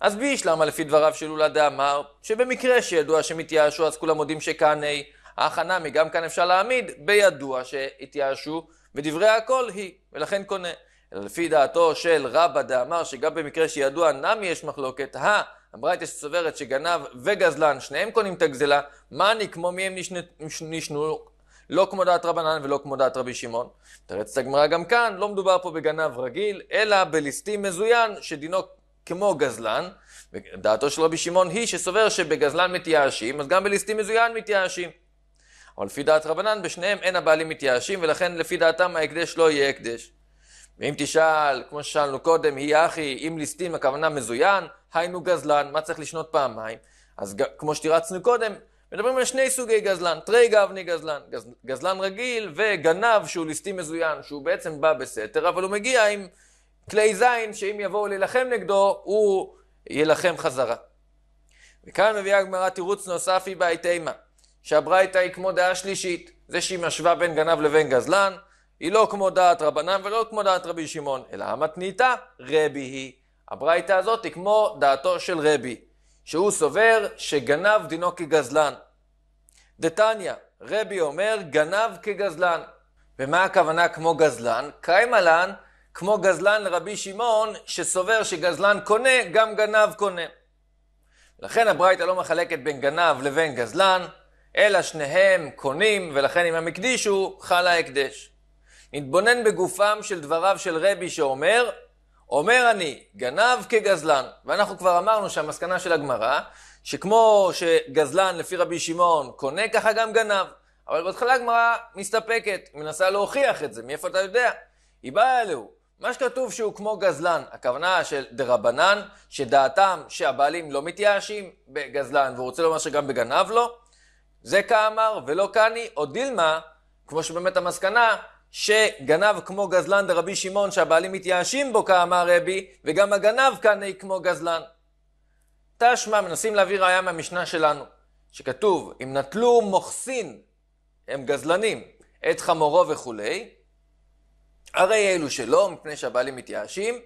A: אז למה לפי דבריו של אולה דאמר, שבמקרה שידוע שהם התייאשו אז כולם מודים שקנאי, החנמי גם כאן אפשר להעמיד, בידוע שהתייאשו, ודברי הכל היא, ולכן קונה. אלא לפי דעתו של רבא דאמר שגם במקרה שידוע נמי יש מחלוקת, הא הברייתא שסוברת שגנב וגזלן, שניהם קונים את הגזלה, מה אני כמו מי הם נשנו, לא כמו דעת רבנן ולא כמו דעת רבי שמעון. מתרצת הגמרא גם כאן, לא מדובר פה בגנב רגיל, אלא בליסטים מזוין, שדינו כמו גזלן. דעתו של רבי שמעון היא שסובר שבגזלן מתייאשים, אז גם בליסטים מזוין מתייאשים. אבל לפי דעת רבנן, בשניהם אין הבעלים מתייאשים, ולכן לפי דעתם ההקדש לא יהיה הקדש. ואם תשאל, כמו ששאלנו קודם, היא אחי, אם ליסטים הכוונה מזוין, היינו גזלן, מה צריך לשנות פעמיים? אז כמו שתירצנו קודם, מדברים על שני סוגי גזלן, תרי גבני גזלן, גז, גזלן רגיל וגנב שהוא ליסטים מזוין, שהוא בעצם בא בסתר, אבל הוא מגיע עם כלי זין, שאם יבואו להילחם נגדו, הוא יילחם חזרה. וכאן מביאה הגמרא תירוץ נוסף היא בהתאימה, שהברייתא היא כמו דעה שלישית, זה שהיא משווה בין גנב לבין גזלן, היא לא כמו דעת רבנן ולא כמו דעת רבי שמעון, אלא המתניתה, רבי היא. הברייתא הזאת היא כמו דעתו של רבי, שהוא סובר שגנב דינו כגזלן. דתניא, רבי אומר גנב כגזלן. ומה הכוונה כמו גזלן? קיימלן כמו גזלן לרבי שמעון, שסובר שגזלן קונה, גם גנב קונה. לכן הברייתא לא מחלקת בין גנב לבין גזלן, אלא שניהם קונים, ולכן אם הם הקדישו, חל ההקדש. נתבונן בגופם של דבריו של רבי שאומר, אומר אני, גנב כגזלן. ואנחנו כבר אמרנו שהמסקנה של הגמרא, שכמו שגזלן לפי רבי שמעון קונה, ככה גם גנב. אבל בהתחלה הגמרא מסתפקת, מנסה להוכיח את זה, מאיפה אתה יודע? היא באה אליהו. מה שכתוב שהוא כמו גזלן, הכוונה של דרבנן, שדעתם שהבעלים לא מתייאשים בגזלן, והוא רוצה לומר שגם בגנב לא, זה כאמר ולא קני, או דילמה, כמו שבאמת המסקנה, שגנב כמו גזלן דרבי שמעון שהבעלים מתייאשים בו כאמר רבי וגם הגנב כאן כמו גזלן. תשמע מנסים להביא ראיה מהמשנה שלנו שכתוב אם נטלו מוכסין הם גזלנים את חמורו וכולי הרי אלו שלא מפני שהבעלים מתייאשים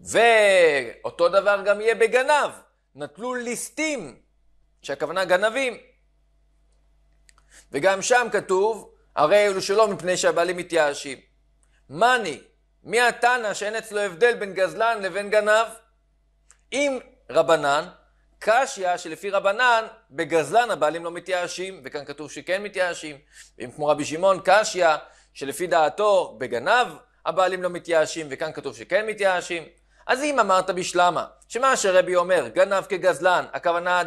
A: ואותו דבר גם יהיה בגנב נטלו ליסטים שהכוונה גנבים וגם שם כתוב הרי אלו שלא מפני שהבעלים מתייאשים. מאני, מי התנא שאין אצלו הבדל בין גזלן לבין גנב? אם רבנן, קשיא שלפי רבנן, בגזלן הבעלים לא מתייאשים, וכאן כתוב שכן מתייאשים. אם כמו רבי שמעון, קשיא שלפי דעתו, בגנב הבעלים לא מתייאשים, וכאן כתוב שכן מתייאשים. אז אם אמרת בשלמה, שמה שרבי אומר, גנב כגזלן, הכוונה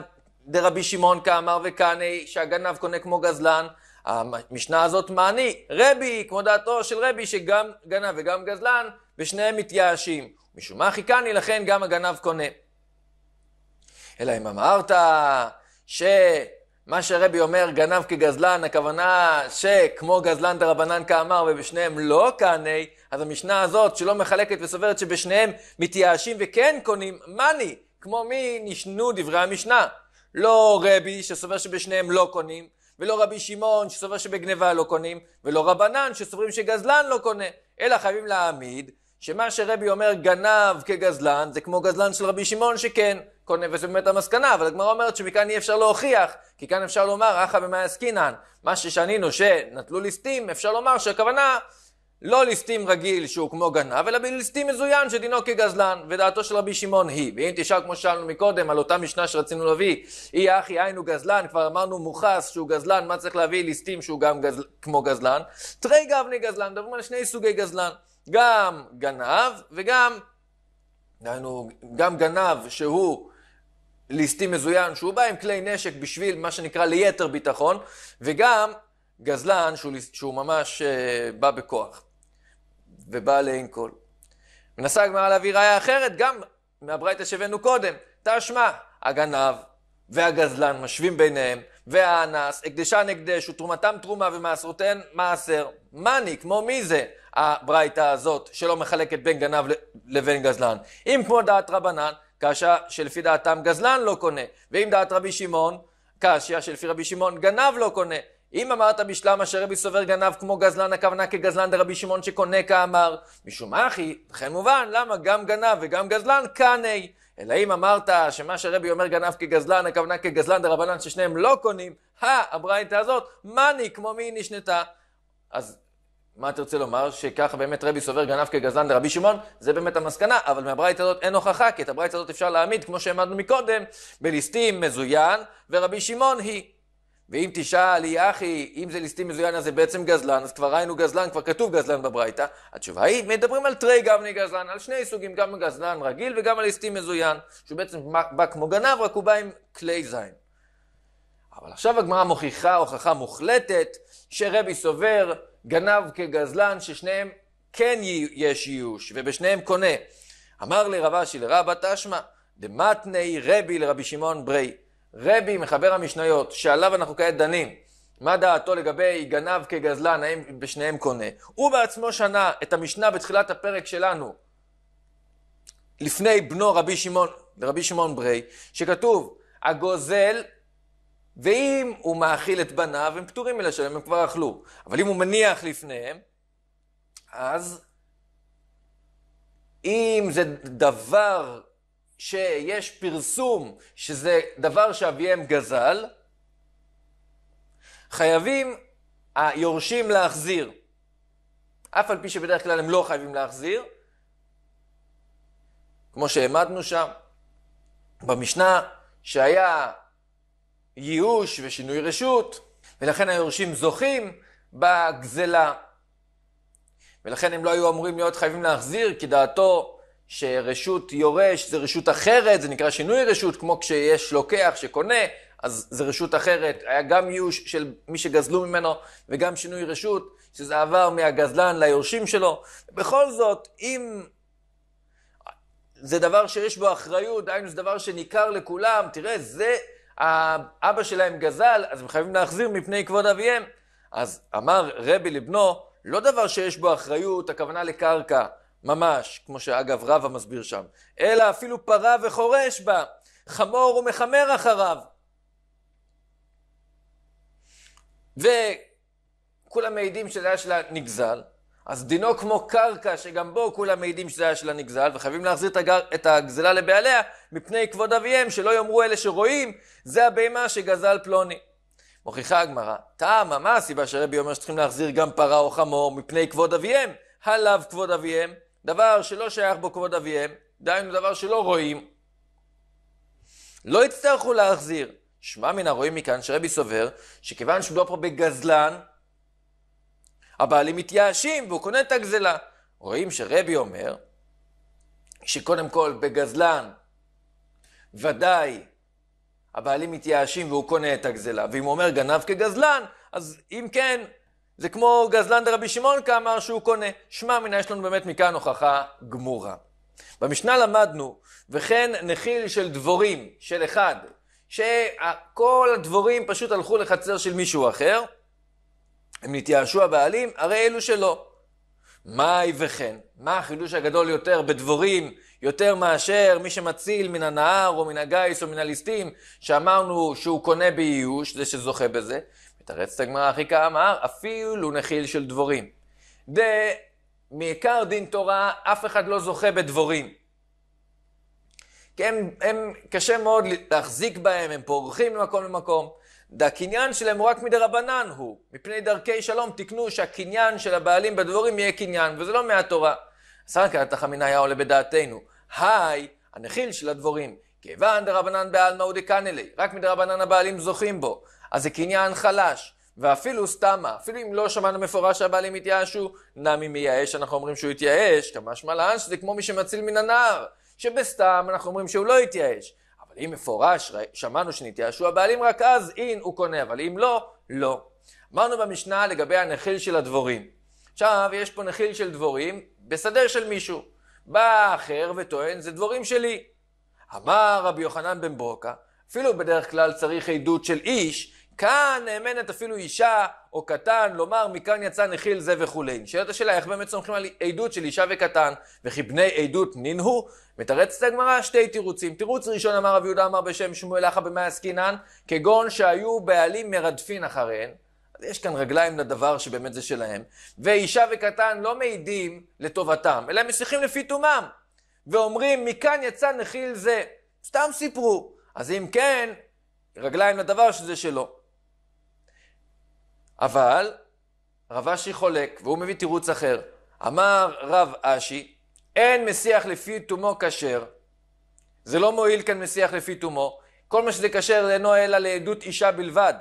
A: דרבי שמעון כאמר וכאן, שהגנב קונה כמו גזלן, המשנה הזאת מעני, רבי, כמו דעתו של רבי שגם גנב וגם גזלן, ושניהם מתייאשים. משום מה חיכני, לכן גם הגנב קונה. אלא אם אמרת שמה שרבי אומר גנב כגזלן, הכוונה שכמו גזלן דרבנן כאמר ובשניהם לא קני, אז המשנה הזאת שלא מחלקת וסוברת שבשניהם מתייאשים וכן קונים, מאני, כמו מי נשנו דברי המשנה. לא רבי שסובר שבשניהם לא קונים, ולא רבי שמעון שסובר שבגניבה לא קונים, ולא רבנן שסוברים שגזלן לא קונה, אלא חייבים להעמיד שמה שרבי אומר גנב כגזלן, זה כמו גזלן של רבי שמעון שכן קונה, וזו באמת המסקנה, אבל הגמרא אומרת שמכאן אי אפשר להוכיח, כי כאן אפשר לומר, אחא במאי עסקינן, מה ששנינו שנטלו ליסטים, אפשר לומר שהכוונה לא ליסטים רגיל שהוא כמו גנב, אלא בליסטים מזוין שדינו כגזלן, ודעתו של רבי שמעון היא. ואם תשאל כמו שאלנו מקודם על אותה משנה שרצינו להביא, אי אחי היינו גזלן, כבר אמרנו מוכס שהוא גזלן, מה צריך להביא ליסטים שהוא גם גזל, כמו גזלן? תרי גבני גזלן, מדברים על שני סוגי גזלן, גם גנב וגם, דהיינו, גם גנב שהוא ליסטים מזוין, שהוא בא עם כלי נשק בשביל מה שנקרא ליתר ביטחון, וגם גזלן שהוא, שהוא ממש uh, בא בכוח. ובא לעין כל. מנסה הגמרא להביא ראיה אחרת, גם מהברייתא שהבאנו קודם, תשמע, הגנב והגזלן משווים ביניהם, והאנס, הקדשן הקדש ותרומתם תרומה ומעשרותיהן מעשר. מאני, כמו מי זה הברייתא הזאת שלא מחלקת בין גנב לבין גזלן? אם כמו דעת רבנן, קשה שלפי דעתם גזלן לא קונה, ואם דעת רבי שמעון, קשיא שלפי רבי שמעון גנב לא קונה. אם אמרת בשלמה שרבי סובר גנב כמו גזלן, הכוונה כגזלן דרבי שמעון שקונה כאמר. משום מה אחי, לכן מובן, למה גם גנב וגם גזלן קנאי. אלא אם אמרת שמה שרבי אומר גנב כגזלן, הכוונה כגזלן דרבנן ששניהם לא קונים, הא, הברייתא הזאת, מאני כמו מי נשנתה. אז מה אתה רוצה לומר? שככה באמת רבי סובר גנב כגזלן דרבי שמעון? זה באמת המסקנה, אבל מהברייתא הזאת אין הוכחה, כי את הברייתא הזאת אפשר להעמיד, כמו שהעמדנו מקודם, בליסטים מזוין, ורבי שמעון היא. ואם תשאל, יחי, אם זה ליסטים מזוין אז זה בעצם גזלן, אז כבר ראינו גזלן, כבר כתוב גזלן בברייתא. התשובה היא, מדברים על תרי גבני גזלן, על שני סוגים, גם גזלן רגיל וגם על ליסטים מזוין, שהוא בעצם בא כמו גנב, רק הוא בא עם כלי זין. אבל עכשיו הגמרא מוכיחה הוכחה מוחלטת, שרבי סובר, גנב כגזלן, ששניהם כן יש איוש, ובשניהם קונה. אמר לי רב אשי לרבא תשמע, דמתני רבי לרבי שמעון ברי. רבי, מחבר המשניות, שעליו אנחנו כעת דנים, מה דעתו לגבי גנב כגזלן, האם בשניהם קונה? הוא בעצמו שנה את המשנה בתחילת הפרק שלנו, לפני בנו רבי שמעון, רבי שמעון ברי, שכתוב, הגוזל, ואם הוא מאכיל את בניו, הם פטורים מלשלם, הם כבר אכלו. אבל אם הוא מניח לפניהם, אז אם זה דבר שיש פרסום שזה דבר שאביהם גזל, חייבים היורשים להחזיר. אף על פי שבדרך כלל הם לא חייבים להחזיר, כמו שהעמדנו שם במשנה, שהיה ייאוש ושינוי רשות, ולכן היורשים זוכים בגזלה. ולכן הם לא היו אמורים להיות חייבים להחזיר, כי דעתו שרשות יורש זה רשות אחרת, זה נקרא שינוי רשות, כמו כשיש לוקח שקונה, אז זה רשות אחרת. היה גם איוש של מי שגזלו ממנו, וגם שינוי רשות, שזה עבר מהגזלן ליורשים שלו. בכל זאת, אם זה דבר שיש בו אחריות, דהיינו זה דבר שניכר לכולם, תראה, זה, האבא שלהם גזל, אז הם חייבים להחזיר מפני כבוד אביהם. אז אמר רבי לבנו, לא דבר שיש בו אחריות, הכוונה לקרקע. ממש, כמו שאגב רבא מסביר שם, אלא אפילו פרה וחורש בה, חמור ומחמר אחריו. וכולם מעידים שזה היה שלה נגזל, אז דינו כמו קרקע שגם בו כולם מעידים שזה היה שלה נגזל, וחייבים להחזיר את הגזלה לבעליה מפני כבוד אביהם, שלא יאמרו אלה שרואים, זה הבהמה שגזל פלוני. מוכיחה הגמרא, טעמה, מה הסיבה שרבי אומר שצריכים להחזיר גם פרה או חמור מפני כבוד אביהם? הלאו כבוד אביהם, דבר שלא שייך בו כבוד אביהם, דהיינו דבר שלא רואים, לא יצטרכו להחזיר. שמע מן הרואים מכאן שרבי סובר, שכיוון שמדובר לא פה בגזלן, הבעלים מתייאשים והוא קונה את הגזלה. רואים שרבי אומר, שקודם כל בגזלן ודאי הבעלים מתייאשים והוא קונה את הגזלה. ואם הוא אומר גנב כגזלן, אז אם כן, זה כמו גזלן דרבי שמעון כאמר שהוא קונה. שמע מנה יש לנו באמת מכאן הוכחה גמורה. במשנה למדנו, וכן נחיל של דבורים, של אחד, שכל הדבורים פשוט הלכו לחצר של מישהו אחר, הם נתייאשו הבעלים, הרי אלו שלא. מהי וכן, מה החידוש הגדול יותר בדבורים, יותר מאשר מי שמציל מן הנהר או מן הגיס או מן הליסטים, שאמרנו שהוא קונה באיוש, זה שזוכה בזה, מתרצת הגמרא אחי כאמר, אפילו נחיל של דבורים. ד... מעיקר דין תורה, אף אחד לא זוכה בדבורים. כי הם, הם קשה מאוד להחזיק בהם, הם פורחים ממקום למקום. הקניין שלהם הוא רק מדרבנן הוא. מפני דרכי שלום תקנו שהקניין של הבעלים בדבורים יהיה קניין, וזה לא מהתורה. סרק התחמין היה עולה בדעתנו. היי, הנחיל של הדבורים. כיוון דרבנן בעלמא הוא דקנלי, רק מדרבנן הבעלים זוכים בו. אז זה קניין חלש. ואפילו סתמה, אפילו אם לא שמענו מפורש שהבעלים התייאשו, נמי מייאש, אנחנו אומרים שהוא התייאש, כמשמע לאן שזה כמו מי שמציל מן הנער, שבסתם אנחנו אומרים שהוא לא התייאש. אבל אם מפורש, שמענו שנתייאשו הבעלים, רק אז אין הוא קונה, אבל אם לא, לא. אמרנו במשנה לגבי הנחיל של הדבורים. עכשיו, יש פה נחיל של דבורים בשדה של מישהו. בא אחר וטוען, זה דבורים שלי. אמר רבי יוחנן בן ברוקה, אפילו בדרך כלל צריך עדות של איש, כאן נאמנת אפילו אישה או קטן לומר מכאן יצא נחיל זה וכולי. נשאלת השאלה איך באמת סומכים על עדות של אישה וקטן וכי בני עדות ננהו? מתרצת הגמרא שתי תירוצים. תירוץ ראשון אמר רב יהודה אמר בשם שמואל אחא במאי עסקינן כגון שהיו בעלים מרדפין אחריהן אז יש כאן רגליים לדבר שבאמת זה שלהם ואישה וקטן לא מעידים לטובתם אלא מסיחים לפי תומם ואומרים מכאן יצא נחיל זה סתם סיפרו אז אם כן רגליים לדבר שזה שלו אבל רב אשי חולק, והוא מביא תירוץ אחר. אמר רב אשי, אין מסיח לפי תומו כשר. זה לא מועיל כאן מסיח לפי תומו. כל מה שזה כשר אינו אלא לעדות אישה בלבד.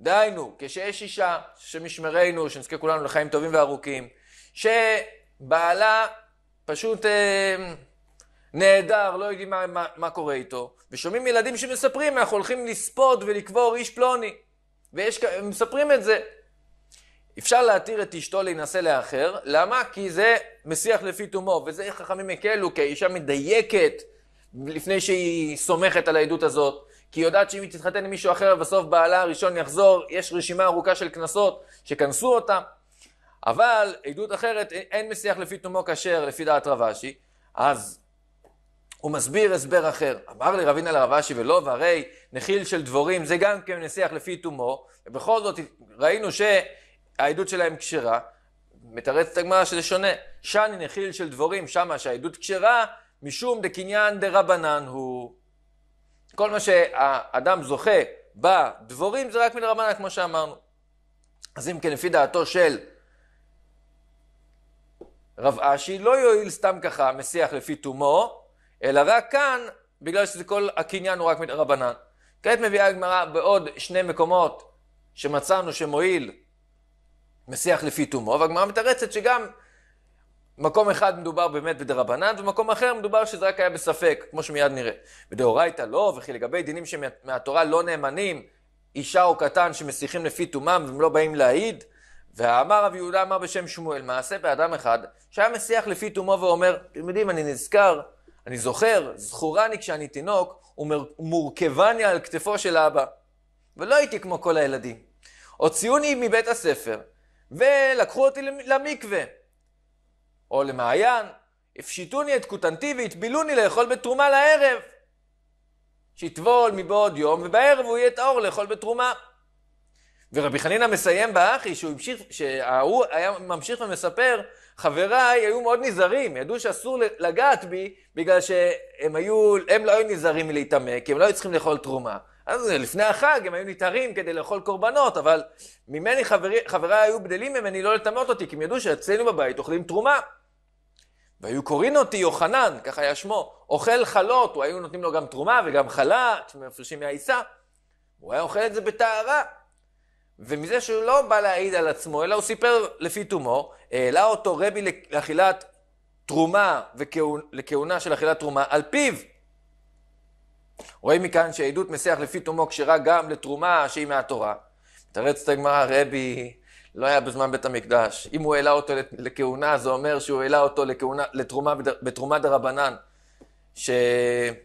A: דהיינו, כשיש אישה, שמשמרנו, שנזכה כולנו לחיים טובים וארוכים, שבעלה פשוט אה, נהדר, לא יודעים מה, מה, מה קורה איתו, ושומעים ילדים שמספרים, אנחנו הולכים לספוד ולקבור איש פלוני. ויש כאלה, מספרים את זה. אפשר להתיר את אשתו להינשא לאחר, למה? כי זה מסיח לפי תומו, וזה חכמים הקלו, כי האישה מדייקת לפני שהיא סומכת על העדות הזאת, כי היא יודעת שאם היא תתחתן עם מישהו אחר ובסוף בעלה הראשון יחזור, יש רשימה ארוכה של קנסות שכנסו אותה. אבל עדות אחרת, אין מסיח לפי תומו כאשר לפי דעת רבשי, אז הוא מסביר הסבר אחר. אמר לי רבינה לרב אשי ולא, והרי נחיל של דבורים זה גם כן נסיח לפי תומו, ובכל זאת ראינו שהעדות שלהם כשרה. מתרצת הגמרא שזה שונה. שאני נחיל של דבורים, שמה שהעדות כשרה, משום דקניין דרבנן הוא. כל מה שהאדם זוכה בדבורים זה רק מדרבנן, כמו שאמרנו. אז אם כן, לפי דעתו של רב אשי, לא יועיל סתם ככה מסיח לפי תומו, אלא רק כאן, בגלל שזה כל הקניין הוא רק מדרבנן. כעת מביאה הגמרא בעוד שני מקומות שמצאנו שמועיל מסיח לפי תומו, והגמרא מתרצת שגם מקום אחד מדובר באמת בדרבנן, ובמקום אחר מדובר שזה רק היה בספק, כמו שמיד נראה. בדאורייתא לא, וכי לגבי דינים שמהתורה לא נאמנים, אישה או קטן שמסיחים לפי תומם והם לא באים להעיד, ואמר רב יהודה אמר בשם שמואל, מעשה באדם אחד, שהיה מסיח לפי תומו ואומר, אתם יודעים, אני נזכר אני זוכר, זכורני כשאני תינוק, ומורכבני על כתפו של אבא. ולא הייתי כמו כל הילדים. הוציאוני מבית הספר, ולקחו אותי למקווה, או למעיין, הפשיטוני את כותנתי והטבילוני לאכול בתרומה לערב. שיטבול מבעוד יום, ובערב הוא יהיה טהור לאכול בתרומה. ורבי חנינא מסיים באחי, שהוא המשיך, שההוא היה ממשיך ומספר חבריי היו מאוד נזהרים, ידעו שאסור לגעת בי, בגלל שהם היו, הם לא היו נזהרים מלהיטמא, כי הם לא היו צריכים לאכול תרומה. אז לפני החג הם היו נטהרים כדי לאכול קורבנות, אבל ממני חברי, חבריי היו בדלים ממני לא לטמאות אותי, כי הם ידעו שאצלנו בבית אוכלים תרומה. והיו קוראים אותי יוחנן, ככה היה שמו, אוכל חלות, הוא היו נותנים לו גם תרומה וגם חלה, כשמפרשים מהעיסה. הוא היה אוכל את זה בטהרה. ומזה שהוא לא בא להעיד על עצמו, אלא הוא סיפר לפי תומו, העלה אותו רבי לאכילת תרומה ולכהונה של אכילת תרומה על פיו. רואים מכאן שהעדות מסיח לפי תומו כשרה גם לתרומה שהיא מהתורה. תרץ את הגמרא, רבי לא היה בזמן בית המקדש. אם הוא העלה אותו לכהונה, זה אומר שהוא העלה אותו לכהונה, לתרומה, בתרומה דה רבנן, שאחרי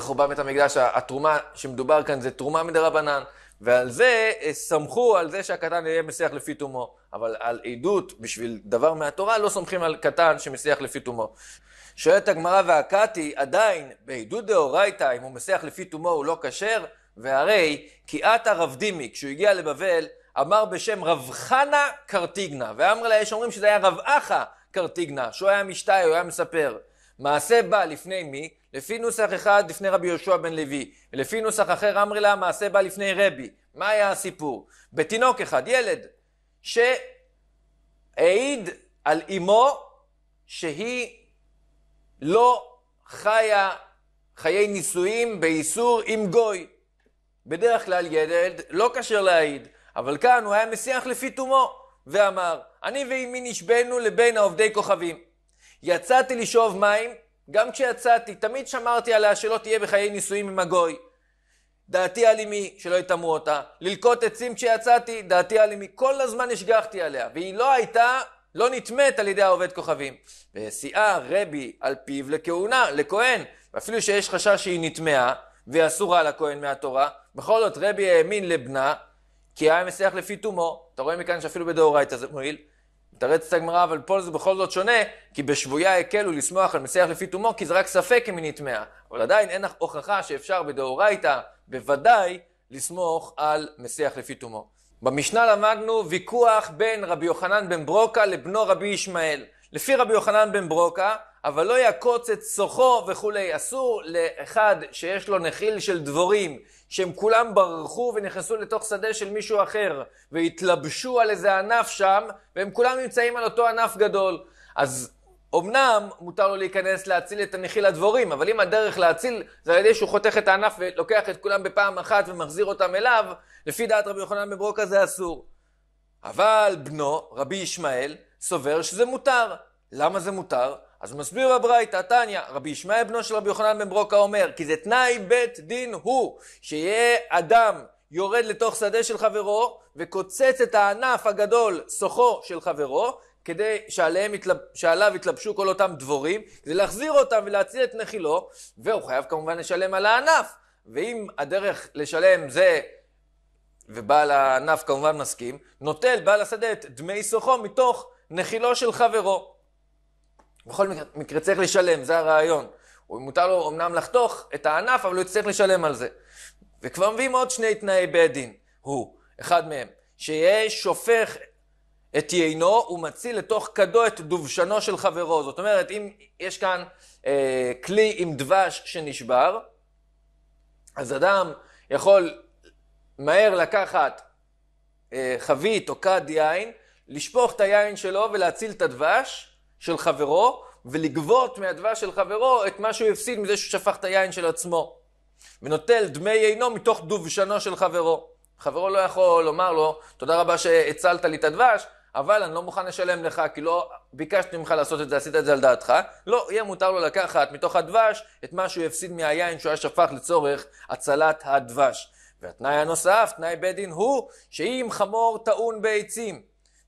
A: חורבן בית המקדש, התרומה שמדובר כאן זה תרומה מדה רבנן. ועל זה אה, סמכו על זה שהקטן יהיה מסיח לפי תומו, אבל על עדות בשביל דבר מהתורה לא סומכים על קטן שמסיח לפי תומו. שואלת הגמרא והקתי עדיין בעדות דאורייתא אם הוא מסיח לפי תומו הוא לא כשר והרי כי עתה רב דימי כשהוא הגיע לבבל אמר בשם רב חנה קרטיגנה ואמר לה יש אומרים שזה היה רב אחא קרטיגנה שהוא היה משתאי הוא היה מספר מעשה בא לפני מי? לפי נוסח אחד לפני רבי יהושע בן לוי, ולפי נוסח אחר אמרי לה מעשה בא לפני רבי. מה היה הסיפור? בתינוק אחד, ילד, שהעיד על אמו שהיא לא חיה חיי נישואים באיסור עם גוי. בדרך כלל ילד לא כשר להעיד, אבל כאן הוא היה מסיח לפי תומו, ואמר, אני ואימי נשבנו לבין העובדי כוכבים. יצאתי לשאוב מים, גם כשיצאתי, תמיד שמרתי עליה שלא תהיה בחיי נישואים עם הגוי. דעתי על אמי, שלא יטמאו אותה. ללקוט עצים כשיצאתי, דעתי על אמי. כל הזמן השגחתי עליה, והיא לא הייתה, לא נטמאת על ידי העובד כוכבים. וסיעה רבי על פיו לכהונה, לכהן. אפילו שיש חשש שהיא נטמאה, והיא אסורה לכהן מהתורה, בכל זאת רבי האמין לבנה, כי היה מסיח לפי תומו. אתה רואה מכאן שאפילו בדאורייתא זה מועיל. מתרץ את הגמרא, אבל פה זה בכל זאת שונה, כי בשבויה הקלו לשמוח על מסיח לפי תומו, כי זה רק ספק אם היא נטמעה. אבל עדיין אין הוכחה שאפשר בדאורייתא, בוודאי, לסמוך על מסיח לפי תומו. במשנה למדנו ויכוח בין רבי יוחנן בן ברוקה לבנו רבי ישמעאל. לפי רבי יוחנן בן ברוקה, אבל לא יעקוץ את סוחו וכולי. אסור לאחד שיש לו נחיל של דבורים שהם כולם ברחו ונכנסו לתוך שדה של מישהו אחר, והתלבשו על איזה ענף שם, והם כולם נמצאים על אותו ענף גדול. אז אמנם מותר לו להיכנס להציל את הנחיל הדבורים, אבל אם הדרך להציל זה על ידי שהוא חותך את הענף ולוקח את כולם בפעם אחת ומחזיר אותם אליו, לפי דעת רבי יוחנן מברוקה זה אסור. אבל בנו, רבי ישמעאל, סובר שזה מותר. למה זה מותר? אז מסביר הברייתא, תניא, רבי ישמעאל בנו של רבי יוחנן בן ברוקה אומר, כי זה תנאי בית דין הוא, שיהיה אדם יורד לתוך שדה של חברו, וקוצץ את הענף הגדול, סוחו של חברו, כדי שעליהם יתלב, שעליו יתלבשו כל אותם דבורים, כדי להחזיר אותם ולהציל את נחילו, והוא חייב כמובן לשלם על הענף. ואם הדרך לשלם זה, ובעל הענף כמובן מסכים, נוטל בעל השדה את דמי סוחו מתוך נחילו של חברו. בכל מקרה מקרה צריך לשלם, זה הרעיון. הוא מותר לו אמנם לחתוך את הענף, אבל הוא יצטרך לשלם על זה. וכבר מביאים עוד שני תנאי בית דין, הוא, אחד מהם, שיהיה שופך את יינו ומציל לתוך כדו את דובשנו של חברו. זאת אומרת, אם יש כאן אה, כלי עם דבש שנשבר, אז אדם יכול מהר לקחת אה, חבית או כד יין, לשפוך את היין שלו ולהציל את הדבש, של חברו, ולגבות מהדבש של חברו את מה שהוא הפסיד מזה שהוא שפך את היין של עצמו. ונוטל דמי עינו מתוך דובשנו של חברו. חברו לא יכול לומר לו, תודה רבה שהצלת לי את הדבש, אבל אני לא מוכן לשלם לך, כי לא ביקשתי ממך לעשות את זה, עשית את זה על דעתך. לא, יהיה מותר לו לקחת מתוך הדבש את מה שהוא הפסיד מהיין שהוא היה שפך לצורך הצלת הדבש. והתנאי הנוסף, תנאי בית דין, הוא שאם חמור טעון בעצים,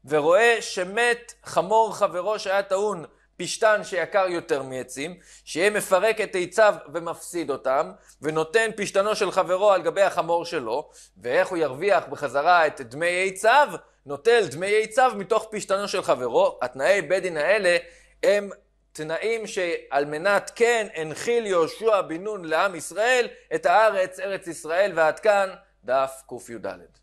A: ורואה שמת חמור חברו שהיה טעון פשתן שיקר יותר מעצים, שיהיה מפרק את עציו ומפסיד אותם, ונותן פשתנו של חברו על גבי החמור שלו, ואיך הוא ירוויח בחזרה את דמי עציו? נוטל דמי עציו מתוך פשתנו של חברו. התנאי בית דין האלה הם תנאים שעל מנת כן הנחיל יהושע בן נון לעם ישראל את הארץ, ארץ ישראל, ועד כאן דף קי"ד.